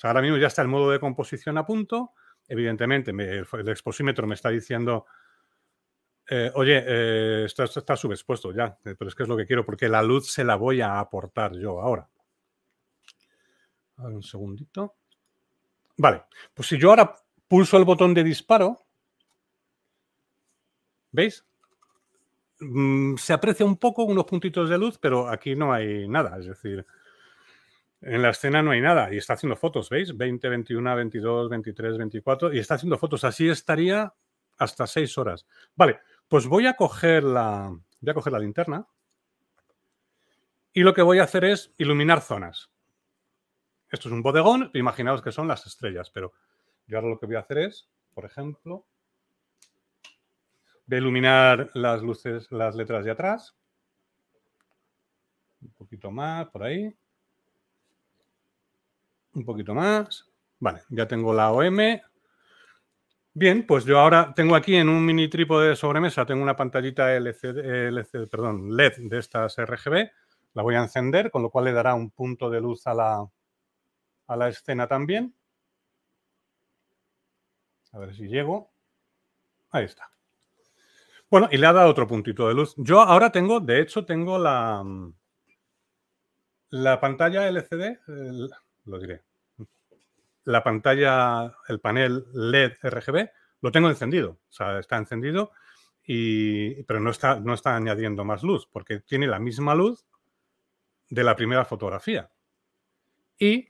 ahora mismo ya está el modo de composición a punto. Evidentemente, el exposímetro me está diciendo eh, oye, eh, está, subexpuesto ya, eh, pero es que es lo que quiero, porque la luz se la voy a aportar yo ahora. un segundito. Vale, pues si yo ahora pulso el botón de disparo, ¿veis? Mm, se aprecia un poco unos puntitos de luz, pero aquí no hay nada, es decir, en la escena no hay nada y está haciendo fotos, ¿veis? 20, 21, 22, 23, 24 y está haciendo fotos. Así estaría hasta 6 horas. Vale, pues voy a coger la, la linterna y lo que voy a hacer es iluminar zonas. Esto es un bodegón, imaginaos que son las estrellas, pero yo ahora lo que voy a hacer es, por ejemplo, voy a iluminar las luces, las letras de atrás. Un poquito más, por ahí. Un poquito más. Vale, ya tengo la OM, Bien, pues yo ahora tengo aquí en un mini trípode de sobremesa, tengo una pantallita LCD, perdón, LED de estas RGB, la voy a encender, con lo cual le dará un punto de luz a la, a la escena también. A ver si llego. Ahí está. Bueno, y le ha dado otro puntito de luz. Yo ahora tengo, de hecho, tengo la, la pantalla LCD, lo diré, la pantalla, el panel LED RGB, lo tengo encendido. O sea, está encendido, y, pero no está, no está añadiendo más luz, porque tiene la misma luz de la primera fotografía. Y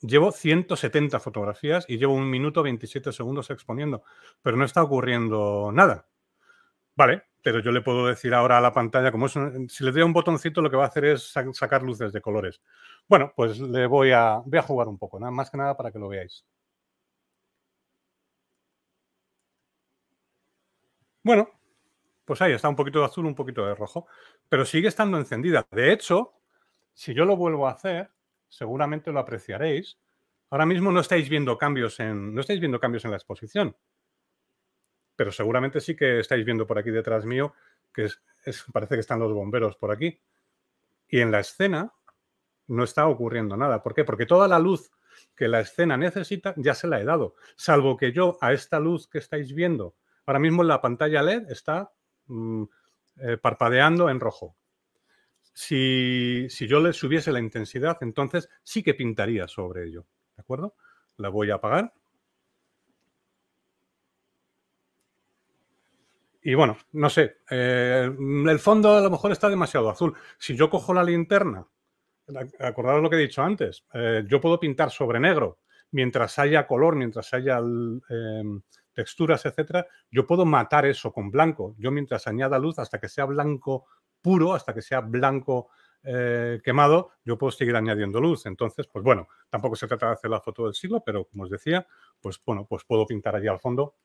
llevo 170 fotografías y llevo un minuto 27 segundos exponiendo, pero no está ocurriendo nada. Vale, pero yo le puedo decir ahora a la pantalla, como si le doy un botoncito, lo que va a hacer es sacar luces de colores. Bueno, pues le voy a, voy a jugar un poco, nada más que nada para que lo veáis. Bueno, pues ahí está un poquito de azul, un poquito de rojo, pero sigue estando encendida. De hecho, si yo lo vuelvo a hacer, seguramente lo apreciaréis. Ahora mismo no estáis viendo cambios en, no estáis viendo cambios en la exposición pero seguramente sí que estáis viendo por aquí detrás mío, que parece que están los bomberos por aquí. Y en la escena no está ocurriendo nada. ¿Por qué? Porque toda la luz que la escena necesita ya se la he dado, salvo que yo a esta luz que estáis viendo, ahora mismo en la pantalla LED está mm, eh, parpadeando en rojo. Si, si yo le subiese la intensidad, entonces sí que pintaría sobre ello. ¿De acuerdo? La voy a apagar Y bueno, no sé, eh, el fondo a lo mejor está demasiado azul. Si yo cojo la linterna, acordaros lo que he dicho antes, eh, yo puedo pintar sobre negro, mientras haya color, mientras haya eh, texturas, etcétera, yo puedo matar eso con blanco. Yo mientras añada luz hasta que sea blanco puro, hasta que sea blanco quemado, yo puedo seguir añadiendo luz. Entonces, pues bueno, tampoco se trata de hacer la foto del siglo, pero como os decía, pues bueno, pues puedo pintar allí al fondo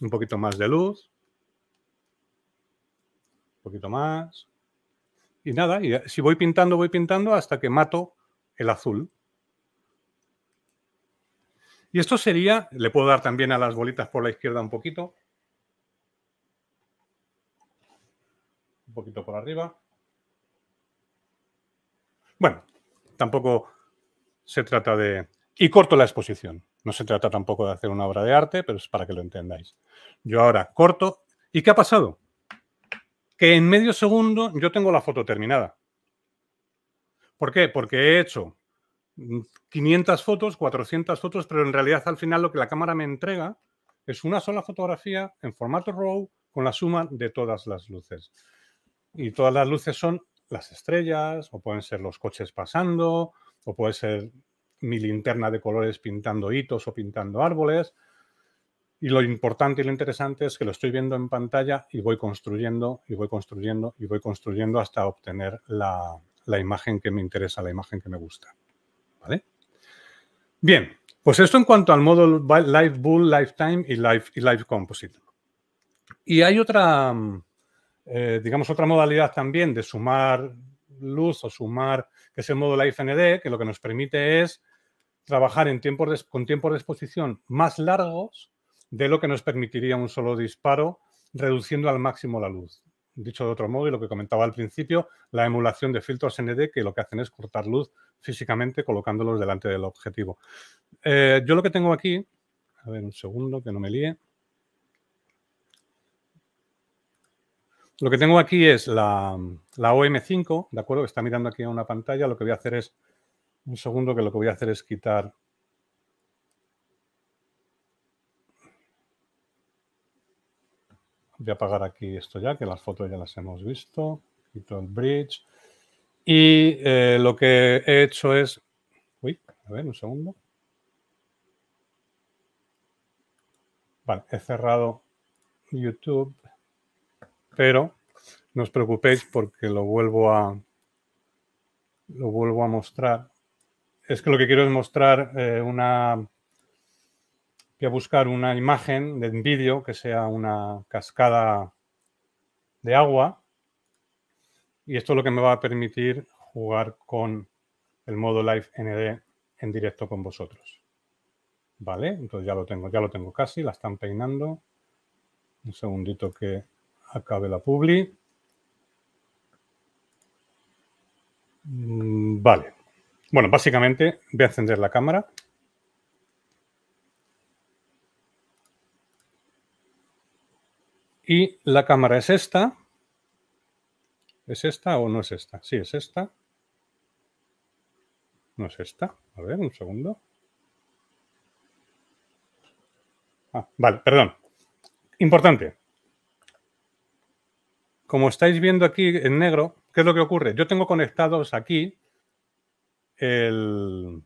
un poquito más de luz, poquito más. Y nada, y si voy pintando, voy pintando hasta que mato el azul. Y esto sería, le puedo dar también a las bolitas por la izquierda un poquito. Un poquito por arriba. Bueno, tampoco se trata de... Y corto la exposición. No se trata tampoco de hacer una obra de arte, pero es para que lo entendáis. Yo ahora corto. ¿Y qué ha pasado? que en medio segundo yo tengo la foto terminada. ¿Por qué? Porque he hecho 500 mm, fotos, 400 fotos, pero en realidad al final lo que la cámara me entrega es una sola fotografía en formato RAW con la suma de todas las luces. Y todas las luces son las estrellas, o pueden ser los coches pasando, o puede ser mi linterna de colores pintando hitos o pintando árboles, y lo importante y lo interesante es que lo estoy viendo en pantalla y voy construyendo y voy construyendo y voy construyendo hasta obtener la, imagen que me interesa, la imagen que me gusta. ¿Vale? Bien, pues esto en cuanto al modo Live Bull, Lifetime y Live, y live Composite. Y hay otra, eh, digamos, otra modalidad también de sumar luz o sumar, que es el modo Live ND, que lo que nos permite es trabajar con tiempos de exposición más largos de lo que nos permitiría un solo disparo, reduciendo al máximo la luz. Dicho de otro modo, y lo que comentaba al principio, la emulación de filtros ND que lo que hacen es cortar luz físicamente colocándolos delante del objetivo. Eh, yo lo que tengo aquí, a ver un segundo que no me líe. Lo que tengo aquí es la, la OM5, ¿de acuerdo? Que está mirando aquí a una pantalla. Lo que voy a hacer es, un segundo, que lo que voy a hacer es quitar Voy a apagar aquí esto ya, que las fotos ya las hemos visto. Quito el bridge. Y eh, lo que he hecho es... Uy, a ver, un segundo. Vale, he cerrado YouTube, pero no os preocupéis porque lo vuelvo a lo vuelvo a mostrar. Es que lo que quiero es mostrar eh, una a buscar una imagen de vídeo que sea una cascada de agua. Y esto es lo que me va a permitir jugar con el modo Live ND en directo con vosotros. Vale, entonces ya lo tengo, ya lo tengo casi, la están peinando. Un segundito que acabe la publi. Mm, vale. Bueno, básicamente voy a encender la cámara. Y la cámara es esta. ¿Es esta o no es esta? Sí, es esta. No es esta. A ver, un segundo. Ah, vale, perdón. Importante. Como estáis viendo aquí en negro, ¿qué es lo que ocurre? Yo tengo conectados aquí el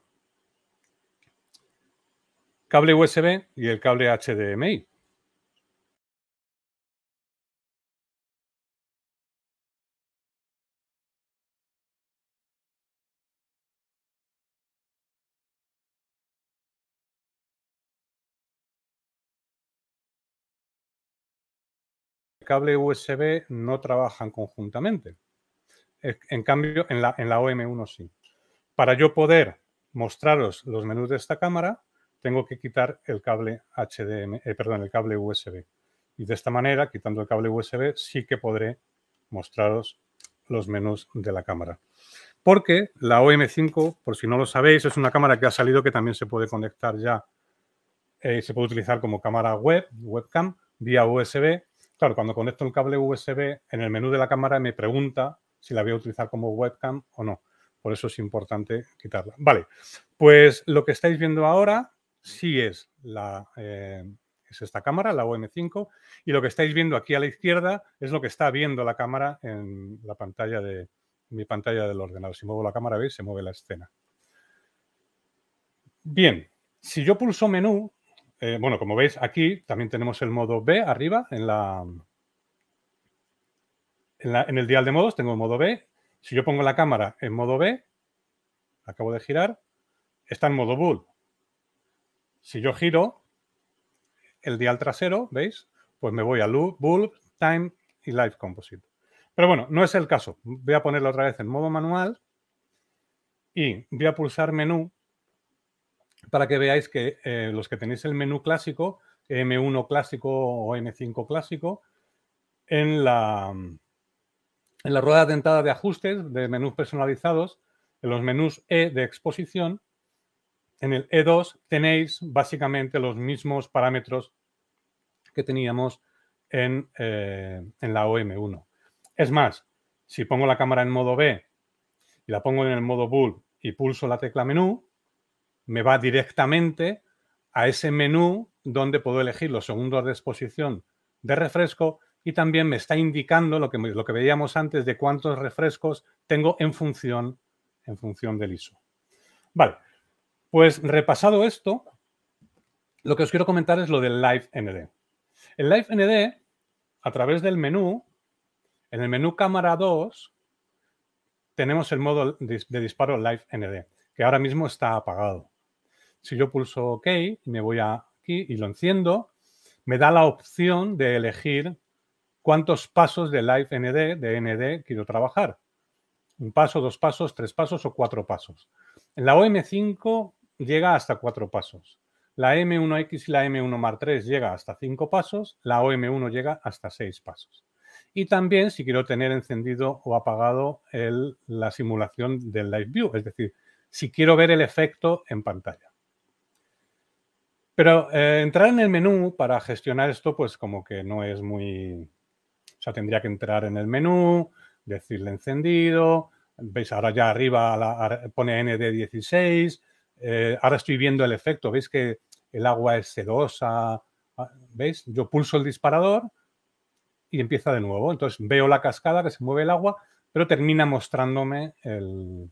cable USB y el cable HDMI. cable USB no trabajan conjuntamente. En cambio, en la, en la OM1 sí. Para yo poder mostraros los menús de esta cámara, tengo que quitar el cable HDMI, eh, perdón, el cable USB. Y de esta manera, quitando el cable USB, sí que podré mostraros los menús de la cámara. Porque la OM5, por si no lo sabéis, es una cámara que ha salido que también se puede conectar ya, y eh, se puede utilizar como cámara web, webcam, vía USB, Claro, cuando conecto el cable USB, en el menú de la cámara me pregunta si la voy a utilizar como webcam o no. Por eso es importante quitarla. Vale, pues lo que estáis viendo ahora sí es, la, eh, es esta cámara, la OM5, y lo que estáis viendo aquí a la izquierda es lo que está viendo la cámara en la pantalla de mi pantalla del ordenador. Si muevo la cámara, veis, se mueve la escena. Bien, si yo pulso menú, eh, bueno, como veis aquí también tenemos el modo B arriba en la, en, el dial de modos tengo el modo B. Si yo pongo la cámara en modo B, acabo de girar, está en modo bull. Si yo giro el dial trasero, ¿veis? Pues me voy a bulb, time y live composite. Pero bueno, no es el caso. Voy a ponerlo otra vez en modo manual y voy a pulsar menú para que veáis que eh, los que tenéis el menú clásico, M1 clásico o M5 clásico, en la, en la rueda dentada de ajustes de menús personalizados, en los menús E de exposición, en el E2 tenéis básicamente los mismos parámetros que teníamos en, eh, en, la OM1. Es más, si pongo la cámara en modo B y la pongo en el modo Bull y pulso la tecla menú, me va directamente a ese menú donde puedo elegir los segundos de exposición de refresco y también me está indicando lo que, lo que veíamos antes de cuántos refrescos tengo en función, en función del ISO. Vale, pues repasado esto, lo que os quiero comentar es lo del Live ND. El Live ND, a través del menú, en el menú cámara 2, tenemos el modo de disparo Live ND, que ahora mismo está apagado. Si yo pulso OK y me voy aquí y lo enciendo, me da la opción de elegir cuántos pasos de Live ND, de ND, quiero trabajar. Un paso, dos pasos, tres pasos o cuatro pasos. En la OM5 llega hasta cuatro pasos. La M1X y la M1 Mar 3 llega hasta cinco pasos, la OM1 llega hasta seis pasos. Y también si quiero tener encendido o apagado la simulación del Live View, es decir, si quiero ver el efecto en pantalla. Pero eh, entrar en el menú para gestionar esto, pues como que no es muy... O sea, tendría que entrar en el menú, decirle encendido, veis ahora ya arriba la, pone ND16, eh, ahora estoy viendo el efecto, veis que el agua es sedosa, ah, veis, yo pulso el disparador y empieza de nuevo, entonces veo la cascada que se mueve el agua, pero termina mostrándome el,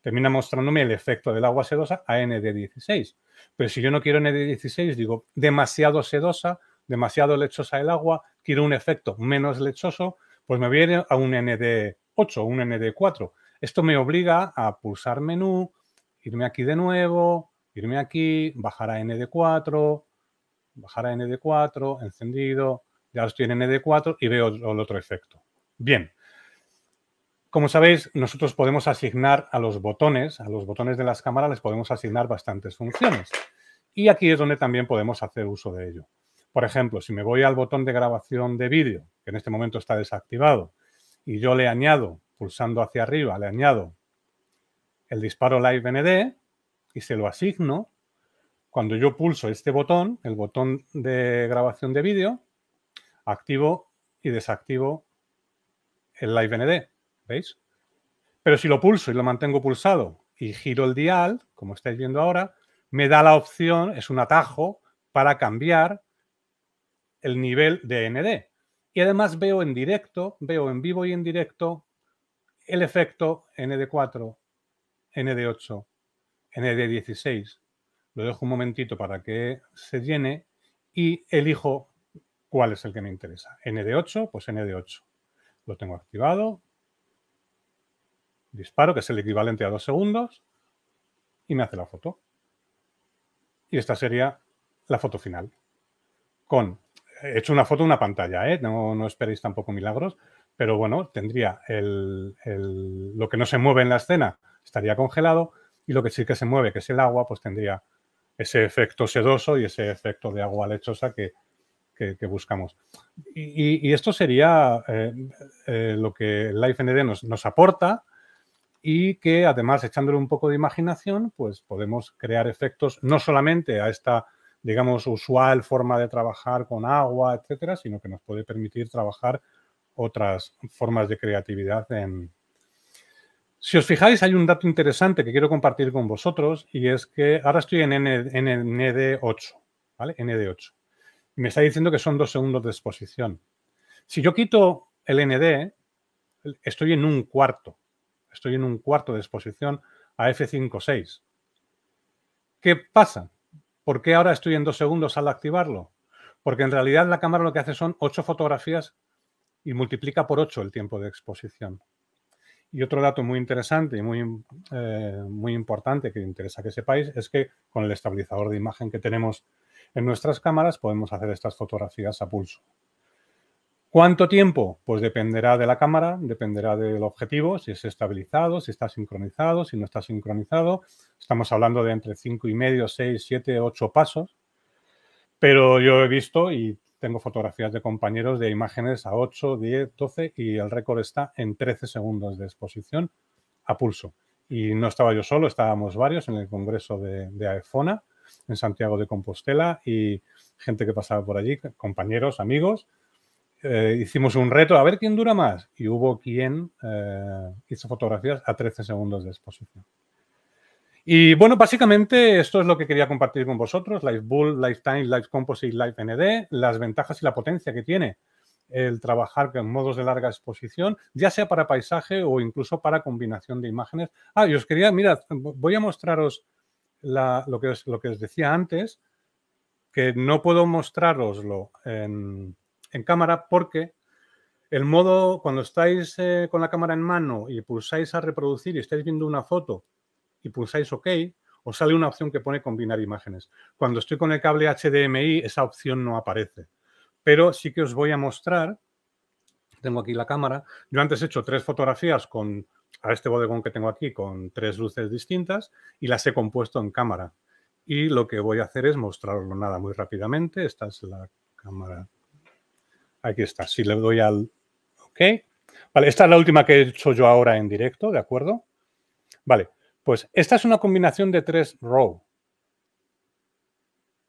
termina mostrándome el efecto del agua sedosa a ND16. Pero si yo no quiero nd 16 digo demasiado sedosa, demasiado lechosa el agua, quiero un efecto menos lechoso, pues me viene a un ND8, un ND4. Esto me obliga a pulsar menú, irme aquí de nuevo, irme aquí, bajar a ND4, bajar a ND4, encendido, ya estoy en ND4 y veo el otro efecto. Bien, como sabéis, nosotros podemos asignar a los botones, a los botones de las cámaras les podemos asignar bastantes funciones. Y aquí es donde también podemos hacer uso de ello. Por ejemplo, si me voy al botón de grabación de vídeo, que en este momento está desactivado, y yo le añado, pulsando hacia arriba, le añado el disparo Live ND y se lo asigno, cuando yo pulso este botón, el botón de grabación de vídeo, activo y desactivo el Live ND. ¿Veis? Pero si lo pulso y lo mantengo pulsado y giro el dial, como estáis viendo ahora, me da la opción, es un atajo para cambiar el nivel de ND. Y además veo en directo, veo en vivo y en directo el efecto ND4, ND8, ND16. Lo dejo un momentito para que se llene y elijo cuál es el que me interesa. ND8, pues ND8. Lo tengo activado, Disparo, que es el equivalente a dos segundos, y me hace la foto. Y esta sería la foto final. Con, he hecho una foto de una pantalla, ¿eh? no, esperéis tampoco milagros, pero bueno, tendría lo que no se mueve en la escena, estaría congelado, y lo que sí que se mueve, que es el agua, pues tendría ese efecto sedoso y ese efecto de agua lechosa que, buscamos. Y, esto sería eh, eh, lo que el Life ND nos, nos aporta, y que además echándole un poco de imaginación, pues podemos crear efectos no solamente a esta, digamos, usual forma de trabajar con agua, etcétera, sino que nos puede permitir trabajar otras formas de creatividad. En... Si os fijáis, hay un dato interesante que quiero compartir con vosotros y es que ahora estoy en ND8, ¿vale? ND8. me está diciendo que son dos segundos de exposición. Si yo quito el ND, estoy en un cuarto Estoy en un cuarto de exposición a F5.6. ¿Qué pasa? ¿Por qué ahora estoy en dos segundos al activarlo? Porque en realidad la cámara lo que hace son ocho fotografías y multiplica por ocho el tiempo de exposición. Y otro dato muy interesante y muy, eh, muy importante que interesa que sepáis es que con el estabilizador de imagen que tenemos en nuestras cámaras podemos hacer estas fotografías a pulso. ¿Cuánto tiempo? Pues dependerá de la cámara, dependerá del objetivo, si es estabilizado, si está sincronizado, si no está sincronizado. Estamos hablando de entre 5 y medio, 6, 7, 8 pasos. Pero yo he visto y tengo fotografías de compañeros de imágenes a 8, 10, 12 y el récord está en 13 segundos de exposición a pulso. Y no estaba yo solo, estábamos varios en el Congreso de, de AEFONA, en Santiago de Compostela, y gente que pasaba por allí, compañeros, amigos, eh, hicimos un reto a ver quién dura más. Y hubo quien eh, hizo fotografías a 13 segundos de exposición. Y bueno, básicamente esto es lo que quería compartir con vosotros: Live Bull, Lifetime, Live Composite, Live ND, las ventajas y la potencia que tiene el trabajar con modos de larga exposición, ya sea para paisaje o incluso para combinación de imágenes. Ah, y os quería, mirad, voy a mostraros lo, que os, lo que os decía antes, que no puedo mostraroslo en, en cámara porque el modo, cuando estáis eh, con la cámara en mano y pulsáis a reproducir y estáis viendo una foto y pulsáis OK, os sale una opción que pone combinar imágenes. Cuando estoy con el cable HDMI, esa opción no aparece. Pero sí que os voy a mostrar, tengo aquí la cámara, yo antes he hecho tres fotografías con, a este bodegón que tengo aquí, con tres luces distintas y las he compuesto en cámara. Y lo que voy a hacer es mostrarlo nada muy rápidamente. Esta es la cámara Aquí está. Si le doy al OK. Vale, esta es la última que he hecho yo ahora en directo, ¿de acuerdo? Vale, pues esta es una combinación de tres row.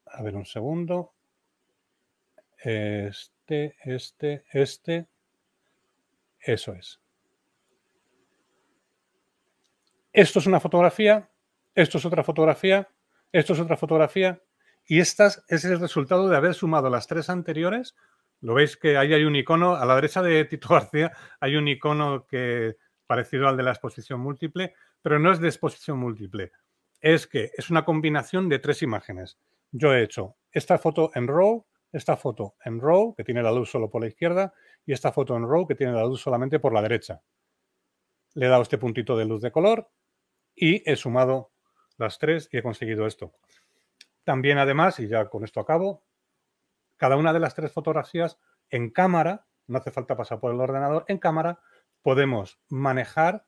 A ver, un segundo. Este, este, este. Eso es. Esto es una fotografía, esto es otra fotografía, esto es otra fotografía, y esta es el resultado de haber sumado las tres anteriores lo veis que ahí hay un icono, a la derecha de Tito García hay un icono que parecido al de la exposición múltiple, pero no es de exposición múltiple. Es que es una combinación de tres imágenes. Yo he hecho esta foto en RAW, esta foto en RAW, que tiene la luz solo por la izquierda, y esta foto en RAW, que tiene la luz solamente por la derecha. Le he dado este puntito de luz de color y he sumado las tres y he conseguido esto. También, además, y ya con esto acabo, cada una de las tres fotografías en cámara, no hace falta pasar por el ordenador, en cámara podemos manejar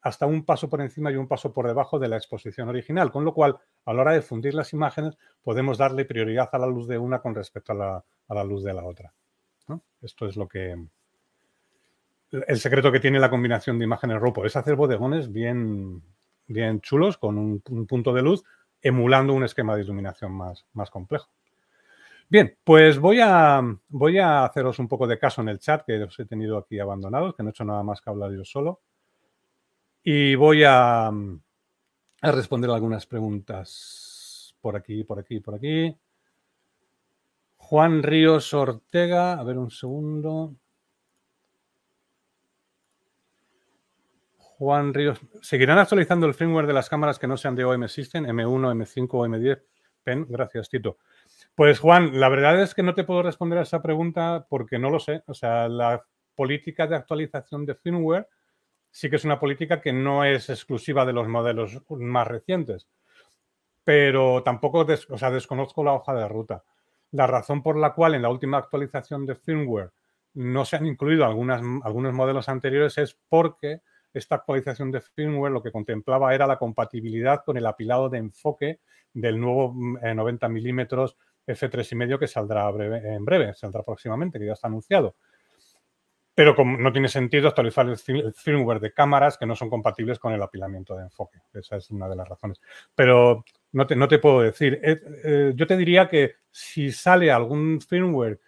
hasta un paso por encima y un paso por debajo de la exposición original, con lo cual a la hora de fundir las imágenes podemos darle prioridad a la luz de una con respecto a la, luz de la otra. Esto es lo que... El secreto que tiene la combinación de imágenes ropo es hacer bodegones bien, bien chulos con un, un punto de luz emulando un esquema de iluminación más, más complejo. Bien, pues voy a, haceros un poco de caso en el chat, que os he tenido aquí abandonados, que no he hecho nada más que hablar yo solo. Y voy a, responder algunas preguntas por aquí, por aquí, por aquí. Juan Ríos Ortega, a ver un segundo. Juan Ríos, ¿seguirán actualizando el firmware de las cámaras que no sean de OM System, M1, M5, M10? Pen, gracias Tito. Pues Juan, la verdad es que no te puedo responder a esa pregunta porque no lo sé. O sea, la política de actualización de firmware sí que es una política que no es exclusiva de los modelos más recientes, pero tampoco o sea, desconozco la hoja de ruta. La razón por la cual en la última actualización de firmware no se han incluido algunos modelos anteriores es porque esta actualización de firmware lo que contemplaba era la compatibilidad con el apilado de enfoque del nuevo 90 mm, eh, milímetros f y medio que saldrá breve, en breve, saldrá próximamente, que ya está anunciado. Pero como no tiene sentido actualizar el firmware de cámaras que no son compatibles con el apilamiento de enfoque. Esa es una de las razones. Pero no te, no te puedo decir. Eh, eh, yo te diría que si sale algún firmware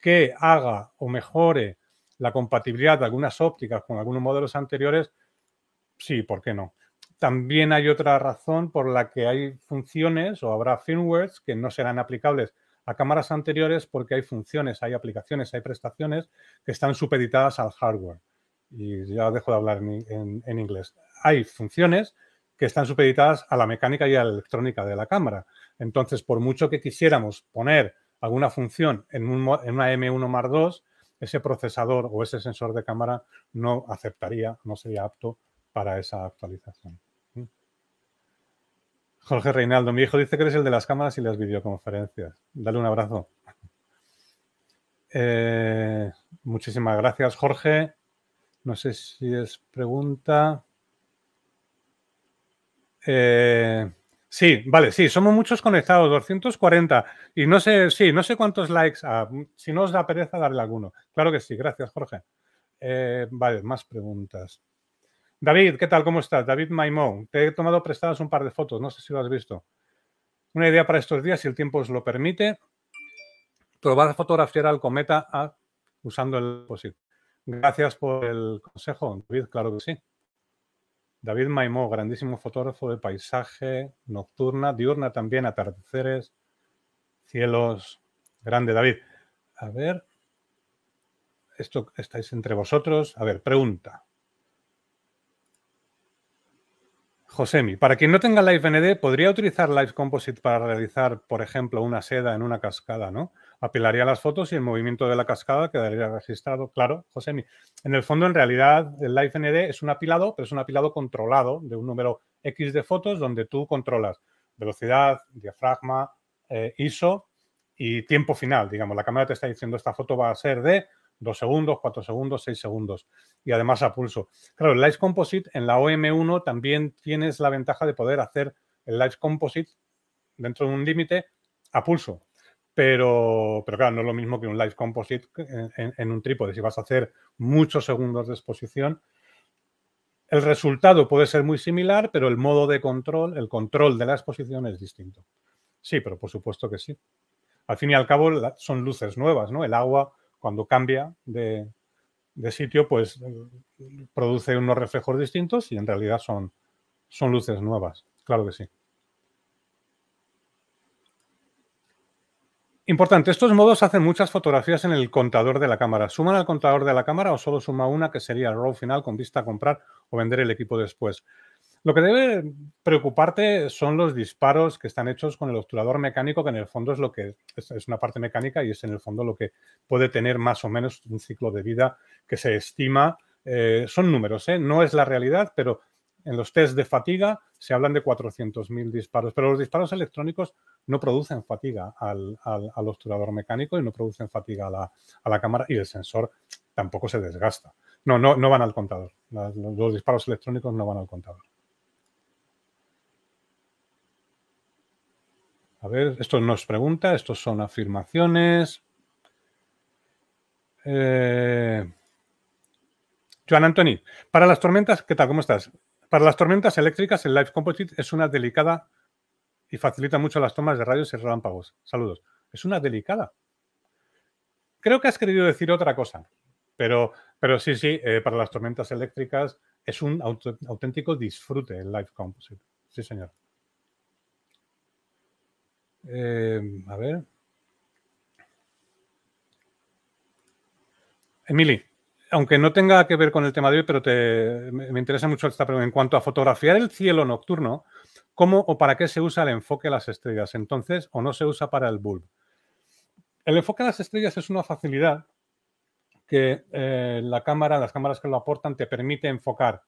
que haga o mejore la compatibilidad de algunas ópticas con algunos modelos anteriores, sí, ¿por qué no? También hay otra razón por la que hay funciones o habrá firmwares que no serán aplicables a cámaras anteriores porque hay funciones, hay aplicaciones, hay prestaciones que están supeditadas al hardware. Y ya dejo de hablar en, inglés. Hay funciones que están supeditadas a la mecánica y a la electrónica de la cámara. Entonces, por mucho que quisiéramos poner alguna función en, una M1 Mar 2, ese procesador o ese sensor de cámara no aceptaría, no sería apto para esa actualización. Jorge Reinaldo, mi hijo dice que eres el de las cámaras y las videoconferencias. Dale un abrazo. Eh, muchísimas gracias, Jorge. No sé si es pregunta. Eh, sí, vale, sí, somos muchos conectados, 240. Y no sé, sí, no sé cuántos likes. si no os da pereza, darle alguno. Claro que sí, gracias, Jorge. Eh, vale, más preguntas. David, ¿qué tal? ¿Cómo estás? David Maimón, te he tomado prestadas un par de fotos, no sé si lo has visto. Una idea para estos días, si el tiempo os lo permite, probar a fotografiar al cometa ah, usando el posible. Gracias por el consejo, David, claro que sí. David Maimó, grandísimo fotógrafo de paisaje, nocturna, diurna también, atardeceres, cielos. Grande, David. A ver, esto estáis entre vosotros. A ver, pregunta. Josemi, para quien no tenga Live ND, podría utilizar Live Composite para realizar, por ejemplo, una seda en una cascada, ¿no? Apilaría las fotos y el movimiento de la cascada quedaría registrado. Claro, Josemi. En el fondo, en realidad, el Live ND es un apilado, pero es un apilado controlado de un número X de fotos donde tú controlas velocidad, diafragma, eh, ISO y tiempo final. Digamos, la cámara te está diciendo esta foto va a ser de Dos segundos, cuatro segundos, 6 segundos y además a pulso. Claro, el Live Composite en la OM1 también tienes la ventaja de poder hacer el Live Composite dentro de un límite a pulso. Pero, pero claro, no es lo mismo que un Live Composite en, en un trípode. Si vas a hacer muchos segundos de exposición, el resultado puede ser muy similar, pero el modo de control, el control de la exposición es distinto. Sí, pero por supuesto que sí. Al fin y al cabo son luces nuevas, ¿no? El agua cuando cambia de, sitio, pues eh, produce unos reflejos distintos y en realidad son, son luces nuevas. Claro que sí. Importante, estos modos hacen muchas fotografías en el contador de la cámara. ¿Suman al contador de la cámara o solo suma una que sería el roll final con vista a comprar o vender el equipo después? Lo que debe preocuparte son los disparos que están hechos con el obturador mecánico, que en el fondo es lo que es, una parte mecánica y es en el fondo lo que puede tener más o menos un ciclo de vida que se estima. Eh, son números, ¿eh? no es la realidad, pero en los test de fatiga se hablan de 400.000 disparos, pero los disparos electrónicos no producen fatiga al, obturador mecánico y no producen fatiga a la, a la cámara y el sensor tampoco se desgasta. No, no, no van al contador. Los disparos electrónicos no van al contador. A ver, esto nos pregunta, esto son afirmaciones. Eh, Joan Anthony, para las tormentas, ¿qué tal? ¿Cómo estás? Para las tormentas eléctricas, el Live Composite es una delicada y facilita mucho las tomas de rayos y relámpagos. Saludos. Es una delicada. Creo que has querido decir otra cosa, pero, pero sí, sí, eh, para las tormentas eléctricas es un auténtico disfrute el Life Composite. Sí, señor. Eh, a ver. Emily, aunque no tenga que ver con el tema de hoy, pero me interesa mucho esta pregunta. En cuanto a fotografiar el cielo nocturno, ¿cómo o para qué se usa el enfoque a las estrellas entonces o no se usa para el bulb? El enfoque a las estrellas es una facilidad que eh, la cámara, las cámaras que lo aportan, te permite enfocar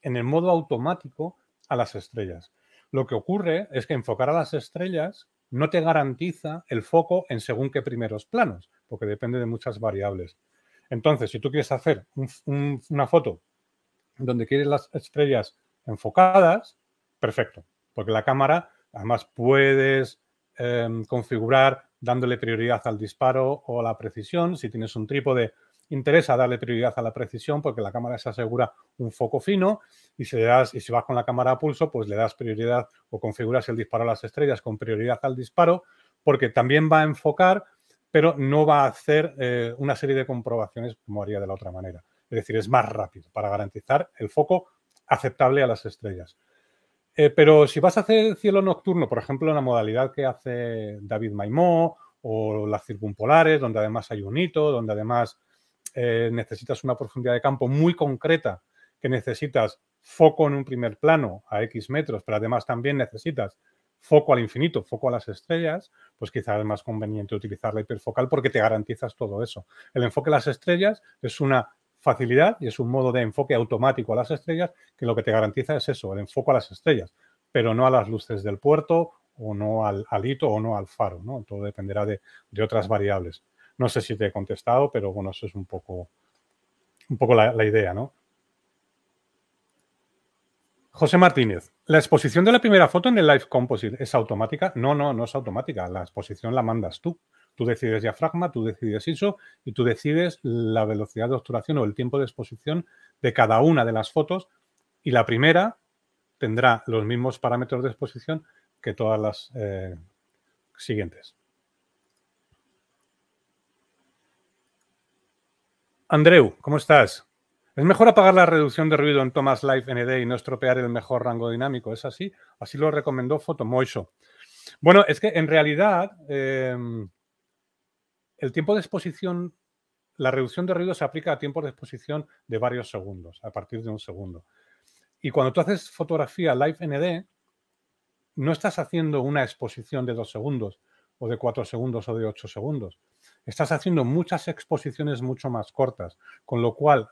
en el modo automático a las estrellas. Lo que ocurre es que enfocar a las estrellas no te garantiza el foco en según qué primeros planos, porque depende de muchas variables. Entonces, si tú quieres hacer una foto donde quieres las estrellas enfocadas, perfecto, porque la cámara además puedes em, configurar dándole prioridad al disparo o a la precisión. Si tienes un trípode, interesa darle prioridad a la precisión porque la cámara se asegura un foco fino y si, le das, si vas con la cámara a pulso, pues le das prioridad o configuras el disparo a las estrellas con prioridad al disparo porque también va a enfocar, pero no va a hacer eh, una serie de comprobaciones como haría de la otra manera. Es decir, es más rápido para garantizar el foco aceptable a las estrellas. Eh, pero si vas a hacer cielo nocturno, por ejemplo, en la modalidad que hace David Maimó o las circumpolares, donde además hay un hito, donde además eh, necesitas una profundidad de campo muy concreta, que necesitas foco en un primer plano a X metros, pero además también necesitas foco al infinito, foco a las estrellas, pues quizás es más conveniente utilizar la hiperfocal porque te garantizas todo eso. El enfoque a las estrellas es una facilidad y es un modo de enfoque automático a las estrellas que lo que te garantiza es eso, el enfoque a las estrellas, pero no a las luces del puerto o no al, hito, o no al faro, ¿no? Todo dependerá de otras variables. No sé si te he contestado, pero bueno, eso es un poco, un poco la, idea, ¿no? José Martínez, ¿la exposición de la primera foto en el Live Composite es automática? No, no, no es automática. La exposición la mandas tú. Tú decides diafragma, tú decides ISO y tú decides la velocidad de obturación o el tiempo de exposición de cada una de las fotos. Y la primera tendrá los mismos parámetros de exposición que todas las eh, siguientes. Andreu, ¿cómo estás? ¿Es mejor apagar la reducción de ruido en Thomas Live ND y no estropear el mejor rango dinámico? ¿Es así? Así lo recomendó Fotomoiso. Bueno, es que en realidad em, el tiempo de exposición, la reducción de ruido se aplica a tiempos de exposición de varios segundos, a partir de un segundo. Y cuando tú haces fotografía Live ND, no estás haciendo una exposición de dos segundos, o de cuatro segundos, o de ocho segundos estás haciendo muchas exposiciones mucho más cortas, con lo cual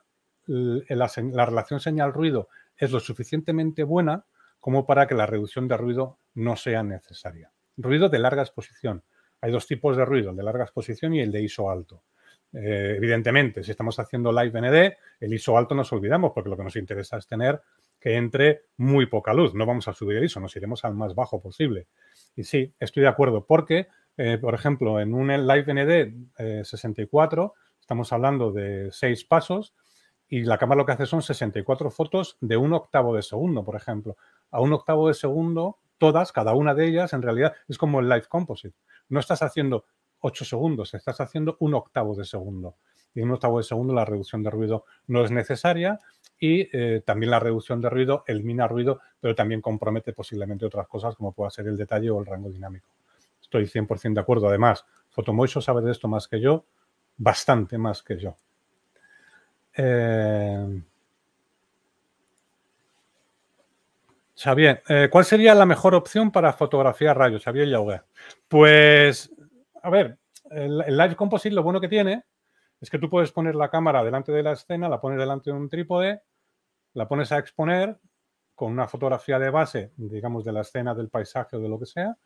la, relación señal-ruido es lo suficientemente buena como para que la reducción de ruido no sea necesaria. Ruido de larga exposición. Hay dos tipos de ruido, el de larga exposición y el de ISO alto. Eh, evidentemente, si estamos haciendo live ND, el ISO alto nos olvidamos porque lo que nos interesa es tener que entre muy poca luz. No vamos a subir el ISO, nos iremos al más bajo posible. Y sí, estoy de acuerdo porque eh, por ejemplo, en un Live eh, 64, estamos hablando de seis pasos y la cámara lo que hace son 64 fotos de un octavo de segundo, por ejemplo. A un octavo de segundo, todas, cada una de ellas, en realidad es como el Live Composite. No estás haciendo 8 segundos, estás haciendo un octavo de segundo. Y en un octavo de segundo la reducción de ruido no es necesaria y eh, también la reducción de ruido elimina ruido, pero también compromete posiblemente otras cosas como pueda ser el detalle o el rango dinámico estoy 100% de acuerdo. Además, Fotomoiso sabe de esto más que yo, bastante más que yo. Eh, Xavier, eh, ¿cuál sería la mejor opción para fotografiar rayos, Xavier Auger. Pues, a ver, el, el, Live Composite lo bueno que tiene es que tú puedes poner la cámara delante de la escena, la pones delante de un trípode, la pones a exponer con una fotografía de base, digamos, de la escena, del paisaje o de lo que sea,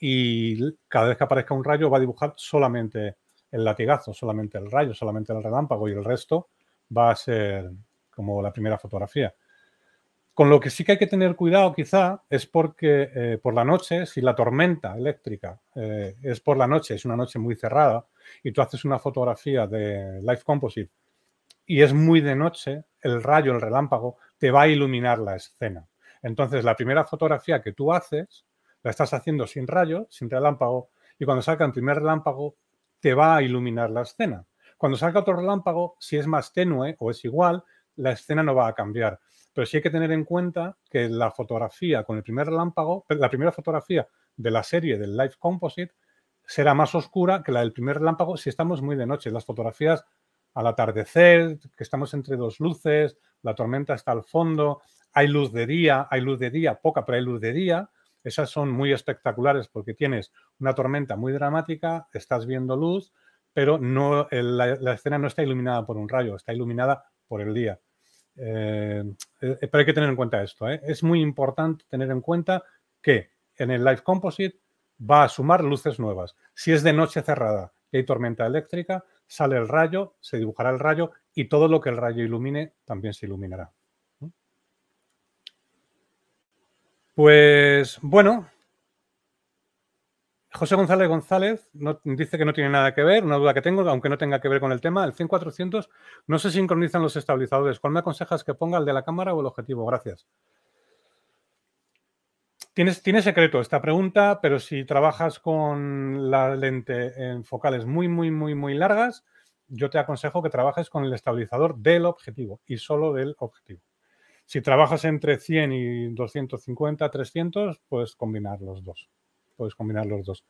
y cada vez que aparezca un rayo va a dibujar solamente el latigazo, solamente el rayo, solamente el relámpago y el resto va a ser como la primera fotografía. Con lo que sí que hay que tener cuidado quizá es porque eh, por la noche, si la tormenta eléctrica eh, es por la noche, es una noche muy cerrada, y tú haces una fotografía de Life Composite y es muy de noche, el rayo, el relámpago, te va a iluminar la escena. Entonces, la primera fotografía que tú haces la estás haciendo sin rayo, sin relámpago, y cuando salga el primer relámpago te va a iluminar la escena. Cuando salga otro relámpago, si es más tenue o es igual, la escena no va a cambiar. Pero sí hay que tener en cuenta que la fotografía con el primer relámpago, la primera fotografía de la serie del Live Composite, será más oscura que la del primer relámpago si estamos muy de noche. Las fotografías al atardecer, que estamos entre dos luces, la tormenta está al fondo, hay luz de día, hay luz de día, poca, pero hay luz de día, esas son muy espectaculares porque tienes una tormenta muy dramática, estás viendo luz, pero no, la, escena no está iluminada por un rayo, está iluminada por el día. Eh, eh, pero hay que tener en cuenta esto. ¿eh? Es muy importante tener en cuenta que en el Live Composite va a sumar luces nuevas. Si es de noche cerrada y hay tormenta eléctrica, sale el rayo, se dibujará el rayo y todo lo que el rayo ilumine también se iluminará. Pues bueno, José González González dice que no tiene nada que ver, una duda que tengo, aunque no tenga que ver con el tema. El 100-400 no se sincronizan los estabilizadores. ¿Cuál me aconsejas que ponga el de la cámara o el objetivo? Gracias. Tienes, tiene secreto esta pregunta, pero si trabajas con la lente en focales muy, muy, muy, muy largas, yo te aconsejo que trabajes con el estabilizador del objetivo y solo del objetivo. Si trabajas entre 100 y 250, 300, puedes combinar los dos. Puedes combinar los dos.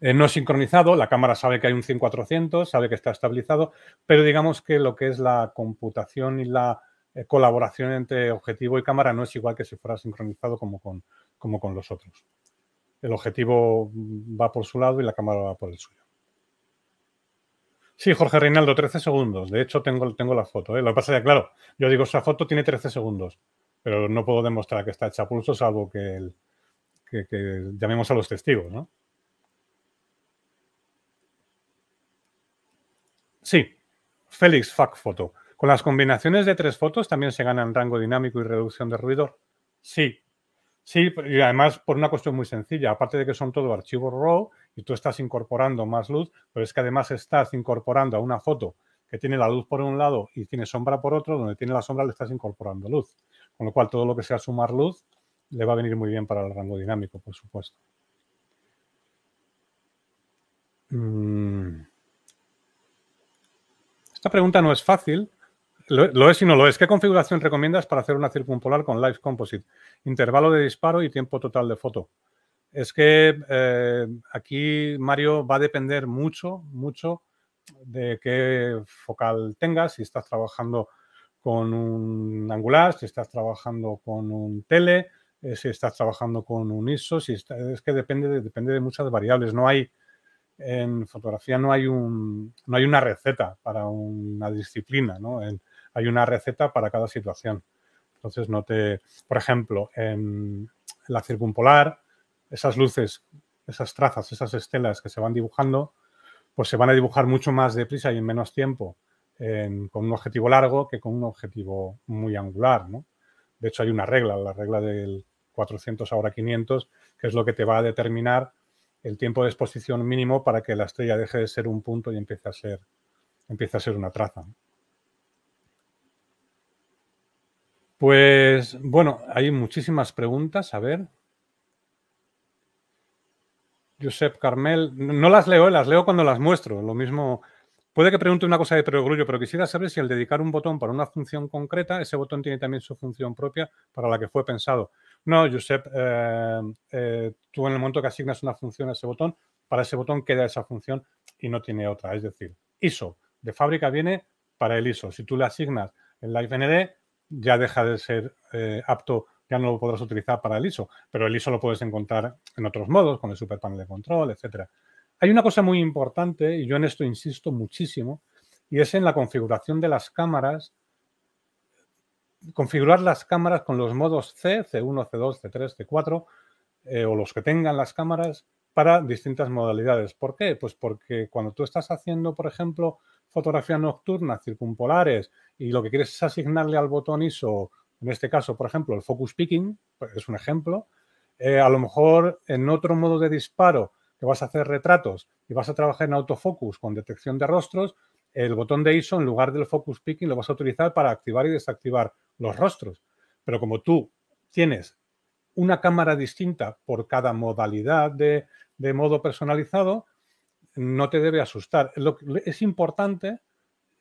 Eh, no es sincronizado, la cámara sabe que hay un 100-400, sabe que está estabilizado, pero digamos que lo que es la computación y la eh, colaboración entre objetivo y cámara no es igual que si fuera sincronizado como con, como con los otros. El objetivo va por su lado y la cámara va por el suyo. Sí, Jorge Reinaldo, 13 segundos. De hecho, tengo, tengo la foto. ¿eh? Lo que pasa es que, claro, yo digo, esa foto tiene 13 segundos, pero no puedo demostrar que está hecha a pulso, salvo que, llamemos a los testigos, ¿no? Sí, Félix, fac foto. ¿Con las combinaciones de tres fotos también se ganan rango dinámico y reducción de ruido? Sí. Sí, y además por una cuestión muy sencilla. Aparte de que son todo archivos RAW, y tú estás incorporando más luz, pero es que además estás incorporando a una foto que tiene la luz por un lado y tiene sombra por otro, donde tiene la sombra le estás incorporando luz. Con lo cual, todo lo que sea sumar luz le va a venir muy bien para el rango dinámico, por supuesto. Mm. Esta pregunta no es fácil. Lo, es y no lo es. ¿Qué configuración recomiendas para hacer una circumpolar con Live Composite? Intervalo de disparo y tiempo total de foto es que eh, aquí, Mario, va a depender mucho, mucho de qué focal tengas, si estás trabajando con un angular, si estás trabajando con un tele, eh, si estás trabajando con un ISO, si es que depende de, depende de muchas variables. No hay, en fotografía no hay, no hay una receta para una disciplina, ¿no? hay una receta para cada situación. Entonces, no te, por ejemplo, en la circumpolar, esas luces, esas trazas, esas estelas que se van dibujando, pues se van a dibujar mucho más deprisa y en menos tiempo con un objetivo largo que con un objetivo muy angular. De hecho, hay una regla, la regla del 400 ahora 500, que es lo que te va a determinar el tiempo de exposición mínimo para que la estrella deje de ser un punto y empiece a ser, empiece a ser una traza. Pues bueno, hay muchísimas preguntas. A ver, Josep Carmel, no las leo, las leo cuando las muestro. Lo mismo, puede que pregunte una cosa de perogrullo, pero quisiera saber si al dedicar un botón para una función concreta, ese botón tiene también su función propia para la que fue pensado. No, Josep, eh, eh, tú en el momento que asignas una función a ese botón, para ese botón queda esa función y no tiene otra. Es decir, ISO de fábrica viene para el ISO. Si tú le asignas el LiveND, ya deja de ser eh, apto ya no lo podrás utilizar para el ISO, pero el ISO lo puedes encontrar en otros modos, con el super panel de control, etc. Hay una cosa muy importante, y yo en esto insisto muchísimo, y es en la configuración de las cámaras, configurar las cámaras con los modos C, C1, C2, C3, C4, o los que tengan las cámaras, para distintas modalidades. ¿Por qué? Pues porque cuando tú estás haciendo, por ejemplo, fotografía nocturna, circumpolares, y lo que quieres es asignarle al botón ISO en este caso, por ejemplo, el focus picking pues, es un ejemplo. Eh, a lo mejor en otro modo de disparo que vas a hacer retratos y vas a trabajar en autofocus con detección de rostros, el botón de ISO en lugar del focus picking lo vas a utilizar para activar y desactivar los rostros. Pero como tú tienes una cámara distinta por cada modalidad de, modo personalizado, no te debe asustar. es importante,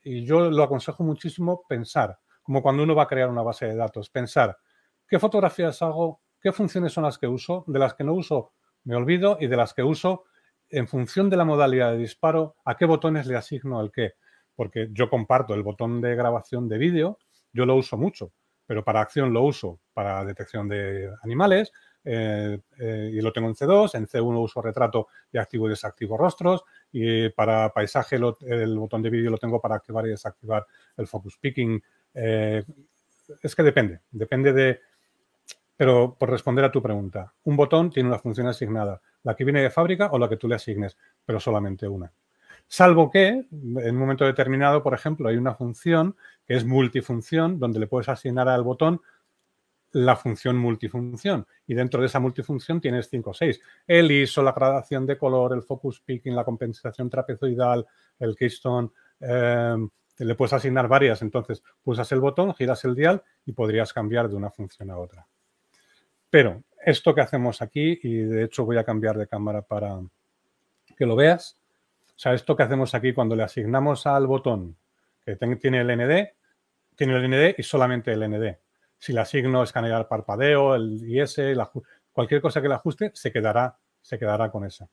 y yo lo aconsejo muchísimo, pensar como cuando uno va a crear una base de datos, pensar qué fotografías hago, qué funciones son las que uso, de las que no uso me olvido y de las que uso, en función de la modalidad de disparo, a qué botones le asigno el qué. Porque yo comparto el botón de grabación de vídeo, yo lo uso mucho, pero para acción lo uso para detección de animales, eh, eh, y lo tengo en C2, en C1 uso retrato y activo y desactivo rostros, y para paisaje el botón de vídeo lo tengo para activar y desactivar el focus picking eh, es que depende, depende de... Pero por responder a tu pregunta, un botón tiene una función asignada, la que viene de fábrica o la que tú le asignes, pero solamente una. Salvo que en un momento determinado, por ejemplo, hay una función que es multifunción, donde le puedes asignar al botón la función multifunción. Y dentro de esa multifunción tienes cinco o seis: El ISO, la gradación de color, el focus picking, la compensación trapezoidal, el keystone, eh, le puedes asignar varias, entonces pulsas el botón, giras el dial y podrías cambiar de una función a otra. Pero esto que hacemos aquí, y de hecho voy a cambiar de cámara para que lo veas, o sea, esto que hacemos aquí cuando le asignamos al botón que tiene el ND, tiene el ND y solamente el ND. Si le asigno escanear parpadeo, el IS, cualquier cosa que le ajuste, se quedará, se quedará con esa.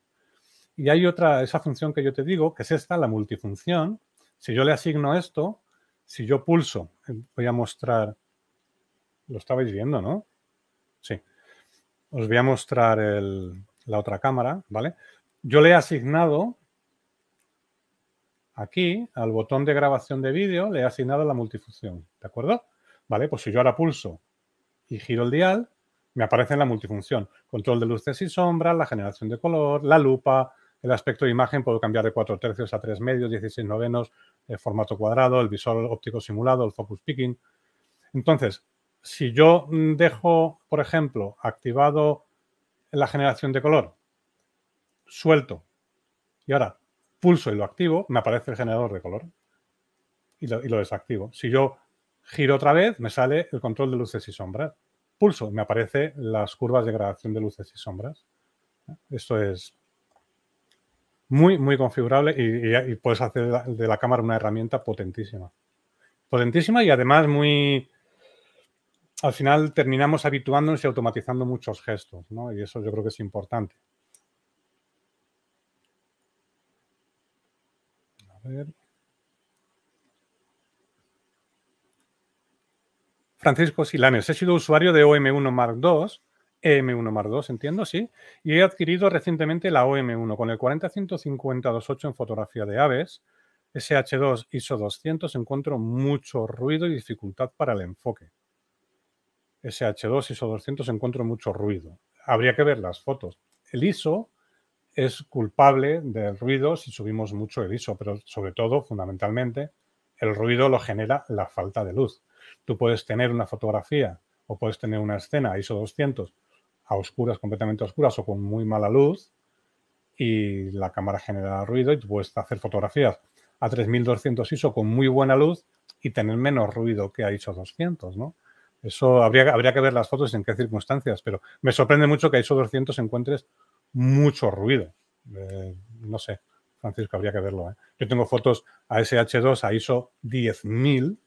Y hay otra, esa función que yo te digo, que es esta, la multifunción, si yo le asigno esto, si yo pulso, voy a mostrar, lo estabais viendo, ¿no? Sí. Os voy a mostrar la otra cámara, ¿vale? Yo le he asignado aquí al botón de grabación de vídeo le he asignado la multifunción, ¿de acuerdo? Vale, pues si yo ahora pulso y giro el dial, me aparece en la multifunción. Control de luces y sombras, la generación de color, la lupa, el aspecto de imagen puedo cambiar de 4 tercios a 3 medios, 16 novenos, el eh, formato cuadrado, el visual óptico simulado, el focus picking. Entonces, si yo mm, dejo, por ejemplo, activado la generación de color, suelto y ahora pulso y lo activo, me aparece el generador de color y lo, y lo desactivo. Si yo giro otra vez, me sale el control de luces y sombras. Pulso y me aparecen las curvas de gradación de luces y sombras. Esto es muy, muy configurable y, puedes hacer de la, de la, cámara una herramienta potentísima. Potentísima y además muy... Al final terminamos habituándonos y automatizando muchos gestos, ¿no? Y eso yo creo que es importante. A ver. Francisco Silanes, he sido usuario de OM1 Mark II M1 más 2, entiendo, sí. Y he adquirido recientemente la OM1 con el 40-150-28 en fotografía de aves. SH2 ISO 200 encuentro mucho ruido y dificultad para el enfoque. SH2 ISO 200 encuentro mucho ruido. Habría que ver las fotos. El ISO es culpable del ruido si subimos mucho el ISO, pero sobre todo, fundamentalmente, el ruido lo genera la falta de luz. Tú puedes tener una fotografía o puedes tener una escena ISO 200 a oscuras, completamente oscuras o con muy mala luz y la cámara genera ruido y tú puedes hacer fotografías a 3200 ISO con muy buena luz y tener menos ruido que a ISO 200, ¿no? Eso habría, habría que ver las fotos en qué circunstancias, pero me sorprende mucho que a ISO 200 encuentres mucho ruido. Eh, no sé, Francisco, habría que verlo. ¿eh? Yo tengo fotos a SH2 a ISO 10000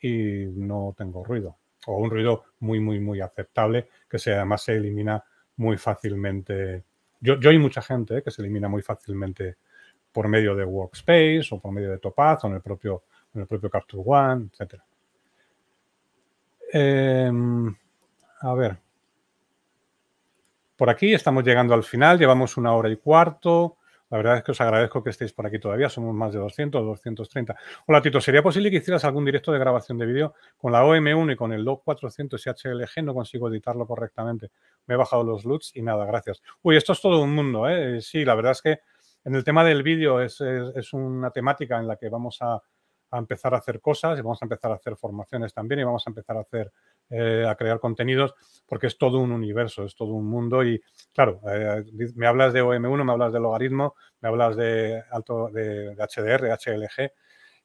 y no tengo ruido o un ruido muy, muy, muy aceptable que además se elimina muy fácilmente. Yo, yo hay mucha gente eh, que se elimina muy fácilmente por medio de Workspace o por medio de Topaz o en el propio, en el propio Capture One, etc. Em, a ver. Por aquí estamos llegando al final, llevamos una hora y cuarto. La verdad es que os agradezco que estéis por aquí todavía. Somos más de 200, 230. Hola, Tito. ¿Sería posible que hicieras algún directo de grabación de vídeo? Con la OM1 y con el log 400 y HLG no consigo editarlo correctamente. Me he bajado los LUTs y nada, gracias. Uy, esto es todo un mundo, ¿eh? Sí, la verdad es que en el tema del vídeo es una temática en la que vamos a a empezar a hacer cosas y vamos a empezar a hacer formaciones también y vamos a empezar a hacer eh, a crear contenidos porque es todo un universo, es todo un mundo y claro, eh, me hablas de OM1, me hablas de logaritmo, me hablas de alto de, de HDR, HLG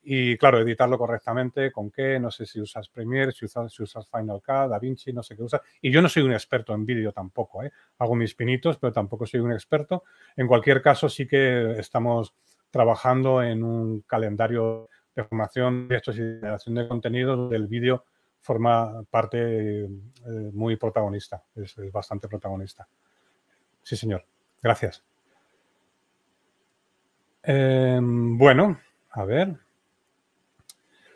y claro, editarlo correctamente, con qué, no sé si usas Premiere, si usas, si usas Final Cut, DaVinci, no sé qué usas. Y yo no soy un experto en vídeo tampoco, ¿eh? hago mis pinitos, pero tampoco soy un experto. En cualquier caso, sí que estamos trabajando en un calendario de formación de y de generación de contenido del vídeo forma parte eh, muy protagonista, es, bastante protagonista. Sí, señor. Gracias. Em, bueno, a ver.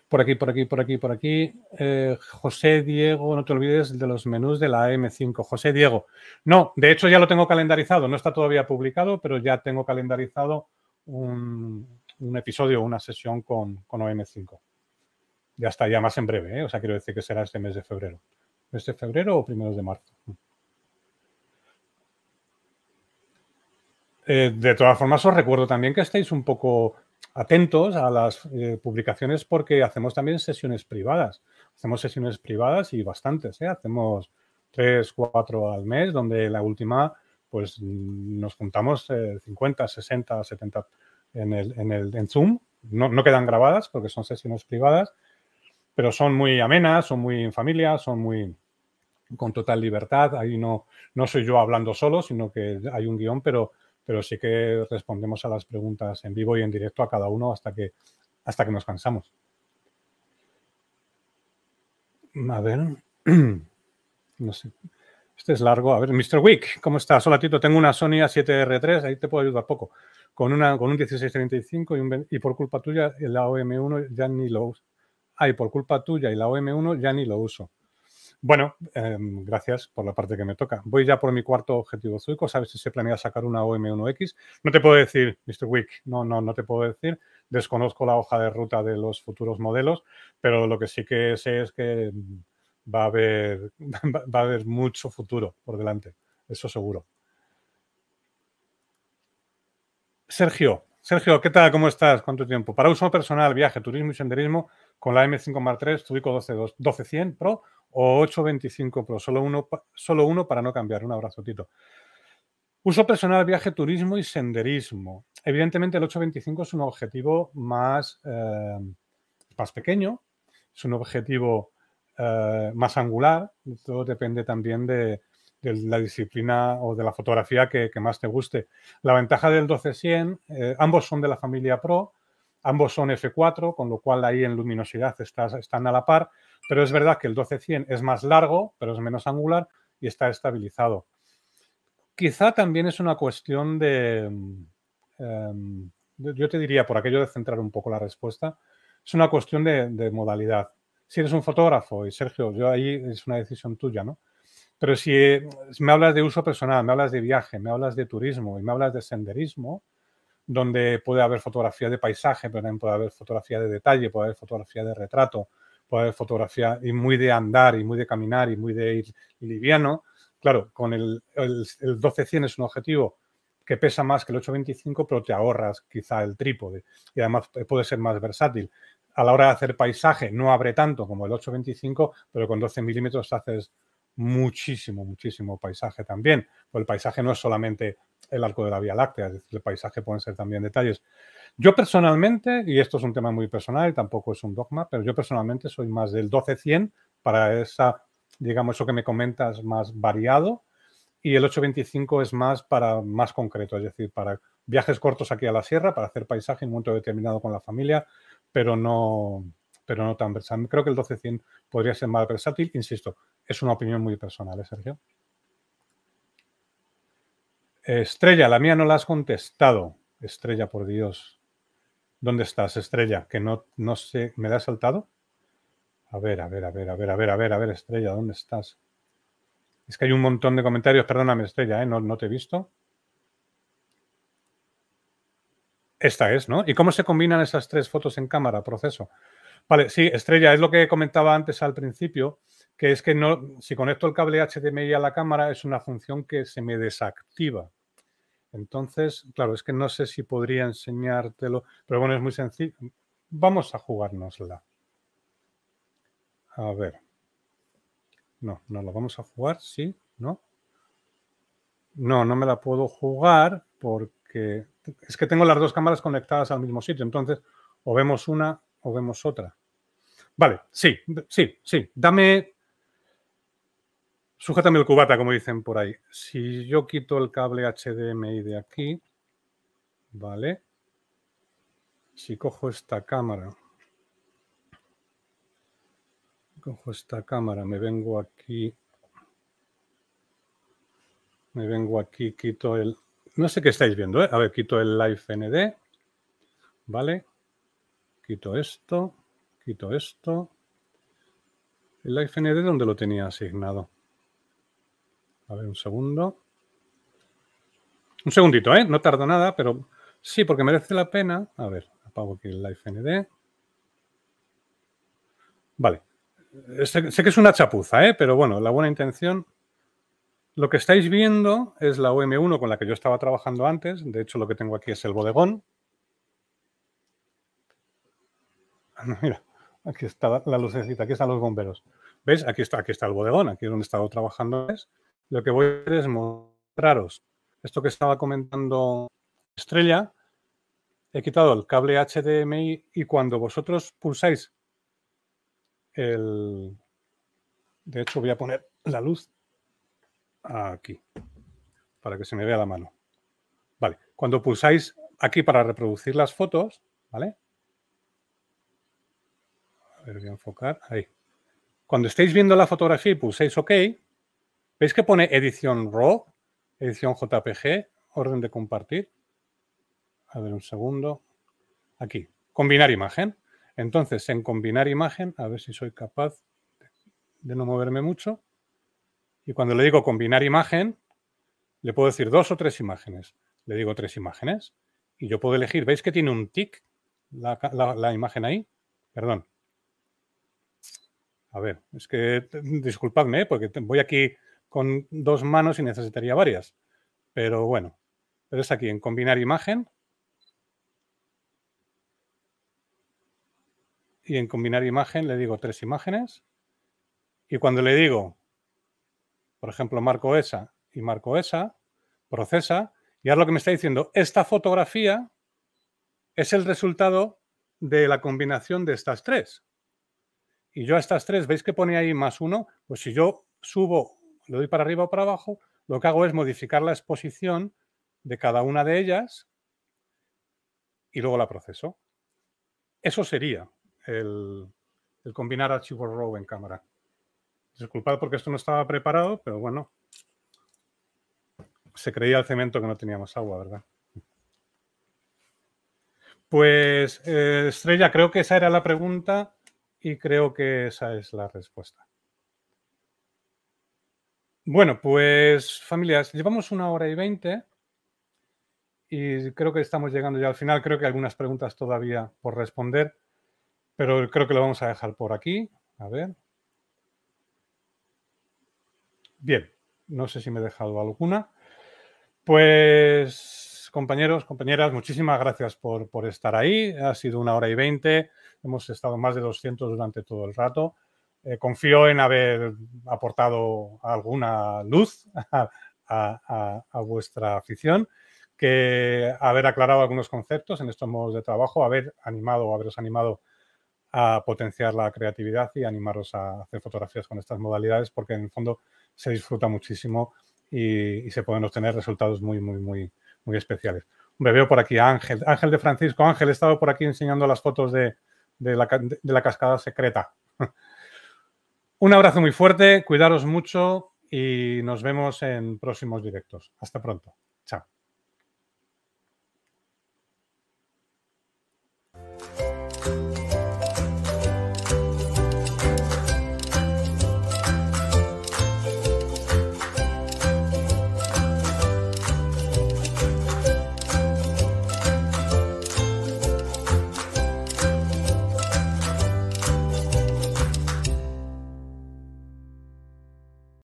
Por aquí, por aquí, por aquí, por aquí. Eh, José Diego, no te olvides de los menús de la M5. José Diego. No, de hecho ya lo tengo calendarizado. No está todavía publicado, pero ya tengo calendarizado un, un episodio una sesión con, con OM5. Ya está, ya más en breve, ¿eh? o sea, quiero decir que será este mes de febrero. ¿Mes de febrero o primeros de marzo? Mm. Eh, de todas formas, os recuerdo también que estéis un poco atentos a las eh, publicaciones porque hacemos también sesiones privadas. Hacemos sesiones privadas y bastantes, ¿eh? Hacemos tres, cuatro al mes, donde la última, pues nos juntamos 50, 60, 70 en, el, en, el, en Zoom. No, no, quedan grabadas porque son sesiones privadas, pero son muy amenas, son muy en familia, son muy con total libertad. Ahí no, no soy yo hablando solo, sino que hay un guión, pero, pero sí que respondemos a las preguntas en vivo y en directo a cada uno hasta que, hasta que nos cansamos. A ver, no sé. Este es largo. A ver, Mr. Wick, ¿cómo estás? Hola, Tito. Tengo una Sony A7R3, ahí te puedo ayudar poco. Con, una, con un 1635 y, un, y por culpa tuya la OM1 ya ni lo uso. Ah, y por culpa tuya y la OM1 ya ni lo uso. Bueno, em, gracias por la parte que me toca. Voy ya por mi cuarto objetivo suico. ¿Sabes si se planea sacar una OM1X? No te puedo decir, Mr. Wick, no, no, no te puedo decir. Desconozco la hoja de ruta de los futuros modelos, pero lo que sí que sé es que va a haber, va a haber mucho futuro por delante, eso seguro. Sergio, Sergio, ¿qué tal? ¿Cómo estás? ¿Cuánto tiempo? Para uso personal, viaje, turismo y senderismo con la M5 Mark 3 Tubico 12, 1200 Pro o 825 Pro. Solo uno, solo uno para no cambiar. Un abrazo, Uso personal, viaje, turismo y senderismo. Evidentemente, el 825 es un objetivo más, eh, más pequeño, es un objetivo eh, más angular. Todo depende también de, la disciplina o de la fotografía que, más te guste. La ventaja del 1200, eh, ambos son de la familia Pro, ambos son F4, con lo cual ahí en luminosidad están a la par, pero es verdad que el 1200 es más largo, pero es menos angular y está estabilizado. Quizá también es una cuestión de... Em, yo te diría, por aquello de centrar un poco la respuesta, es una cuestión de modalidad si eres un fotógrafo, y Sergio, yo ahí es una decisión tuya, ¿no? Pero si eh, me hablas de uso personal, me hablas de viaje, me hablas de turismo y me hablas de senderismo, donde puede haber fotografía de paisaje, pero también puede haber fotografía de detalle, puede haber fotografía de retrato, puede haber fotografía y muy de andar y muy de caminar y muy de ir liviano. Claro, con el, el, el 1200 es un objetivo que pesa más que el 825, pero te ahorras quizá el trípode y además eh, puede ser más versátil a la hora de hacer paisaje no abre tanto como el 825, pero con 12 milímetros haces muchísimo, muchísimo paisaje también. Pues el paisaje no es solamente el arco de la Vía Láctea, es decir, el paisaje pueden ser también detalles. Yo personalmente, y esto es un tema muy personal, tampoco es un dogma, pero yo personalmente soy más del 12 para esa, digamos, eso que me comentas más variado, y el 825 es más para más concreto, es decir, para viajes cortos aquí a la sierra, para hacer paisaje en un momento determinado con la familia, pero no, pero no tan versátil. Creo que el 1200 podría ser más versátil, insisto, es una opinión muy personal, ¿eh, Sergio. Estrella, la mía no la has contestado. Estrella, por Dios. ¿Dónde estás, Estrella? Que no, no sé, ¿me la has saltado? A ver, a ver, a ver, a ver, a ver, a ver, a ver, Estrella, ¿dónde estás? Es que hay un montón de comentarios, perdóname, Estrella, ¿eh? no te he visto. Esta es, ¿no? ¿Y cómo se combinan esas tres fotos en cámara, proceso? Vale, sí, estrella, es lo que comentaba antes al principio, que es que no, si conecto el cable HDMI a la cámara es una función que se me desactiva. Entonces, claro, es que no sé si podría enseñártelo, pero bueno, es muy sencillo. Vamos a jugárnosla. A ver. No, no la vamos a jugar, sí, ¿no? No, no me la puedo jugar porque es que tengo las dos cámaras conectadas al mismo sitio, entonces o vemos una o vemos otra. Vale, sí, sí, sí, dame, sujétame el cubata, como dicen por ahí. Si yo quito el cable HDMI de aquí, vale, si cojo esta cámara, cojo esta cámara, me vengo aquí, me vengo aquí, quito el no sé qué estáis viendo. ¿eh? A ver, quito el live ND. ¿Vale? Quito esto. Quito esto. El live ND, ¿dónde lo tenía asignado? A ver, un segundo. Un segundito, ¿eh? No tarda nada, pero sí, porque merece la pena. A ver, apago aquí el live ND. Vale. sé que es una chapuza, ¿eh? Pero bueno, la buena intención lo que estáis viendo es la OM1 con la que yo estaba trabajando antes. De hecho, lo que tengo aquí es el bodegón. Ah, mira, aquí está la lucecita, aquí están los bomberos. ¿Veis? Aquí está, aquí está el bodegón, aquí es donde he estado trabajando. Lo que voy a hacer es mostraros esto que estaba comentando Estrella. He quitado el cable HDMI y cuando vosotros pulsáis el... De hecho, voy a poner la luz aquí, para que se me vea la mano. Vale, cuando pulsáis aquí para reproducir las fotos, ¿vale? A ver, voy enfocar, ahí. Cuando estéis viendo la fotografía y pulséis OK, ¿veis que pone edición RAW, edición JPG, orden de compartir? A ver, un segundo. Aquí, combinar imagen. Entonces, en combinar imagen, a ver si soy capaz de no moverme mucho. Y cuando le digo combinar imagen, le puedo decir dos o tres imágenes. Le digo tres imágenes y yo puedo elegir. ¿Veis que tiene un tick la, imagen ahí? Perdón. A ver, es que disculpadme, ¿eh? porque voy aquí con dos manos y necesitaría varias. Pero bueno, pero es aquí en combinar imagen. Y en combinar imagen le digo tres imágenes. Y cuando le digo por ejemplo, marco esa y marco esa, procesa, y ahora lo que me está diciendo, esta fotografía es el resultado de la combinación de estas tres. Y yo a estas tres, ¿veis que pone ahí más uno? Pues si yo subo, lo doy para arriba o para abajo, lo que hago es modificar la exposición de cada una de ellas y luego la proceso. Eso sería el, combinar archivo RAW en cámara. Disculpad porque esto no estaba preparado, pero bueno. Se creía el cemento que no teníamos agua, ¿verdad? Pues, eh, Estrella, creo que esa era la pregunta y creo que esa es la respuesta. Bueno, pues familias, llevamos una hora y veinte y creo que estamos llegando ya al final. Creo que hay algunas preguntas todavía por responder, pero creo que lo vamos a dejar por aquí. A ver. Bien, no sé si me he dejado alguna. Pues, compañeros, compañeras, muchísimas gracias por, estar ahí. Ha sido una hora y veinte. Hemos estado más de 200 durante todo el rato. Eh, confío en haber aportado alguna luz a, vuestra afición, que haber aclarado algunos conceptos en estos modos de trabajo, haber animado, o haberos animado a potenciar la creatividad y animaros a hacer fotografías con estas modalidades, porque en el fondo se disfruta muchísimo y, se pueden obtener resultados muy, muy, muy, muy especiales. Me veo por aquí a Ángel, Ángel de Francisco. Ángel, he estado por aquí enseñando las fotos de, de, la, de la cascada secreta. Un abrazo muy fuerte, cuidaros mucho y nos vemos en próximos directos. Hasta pronto.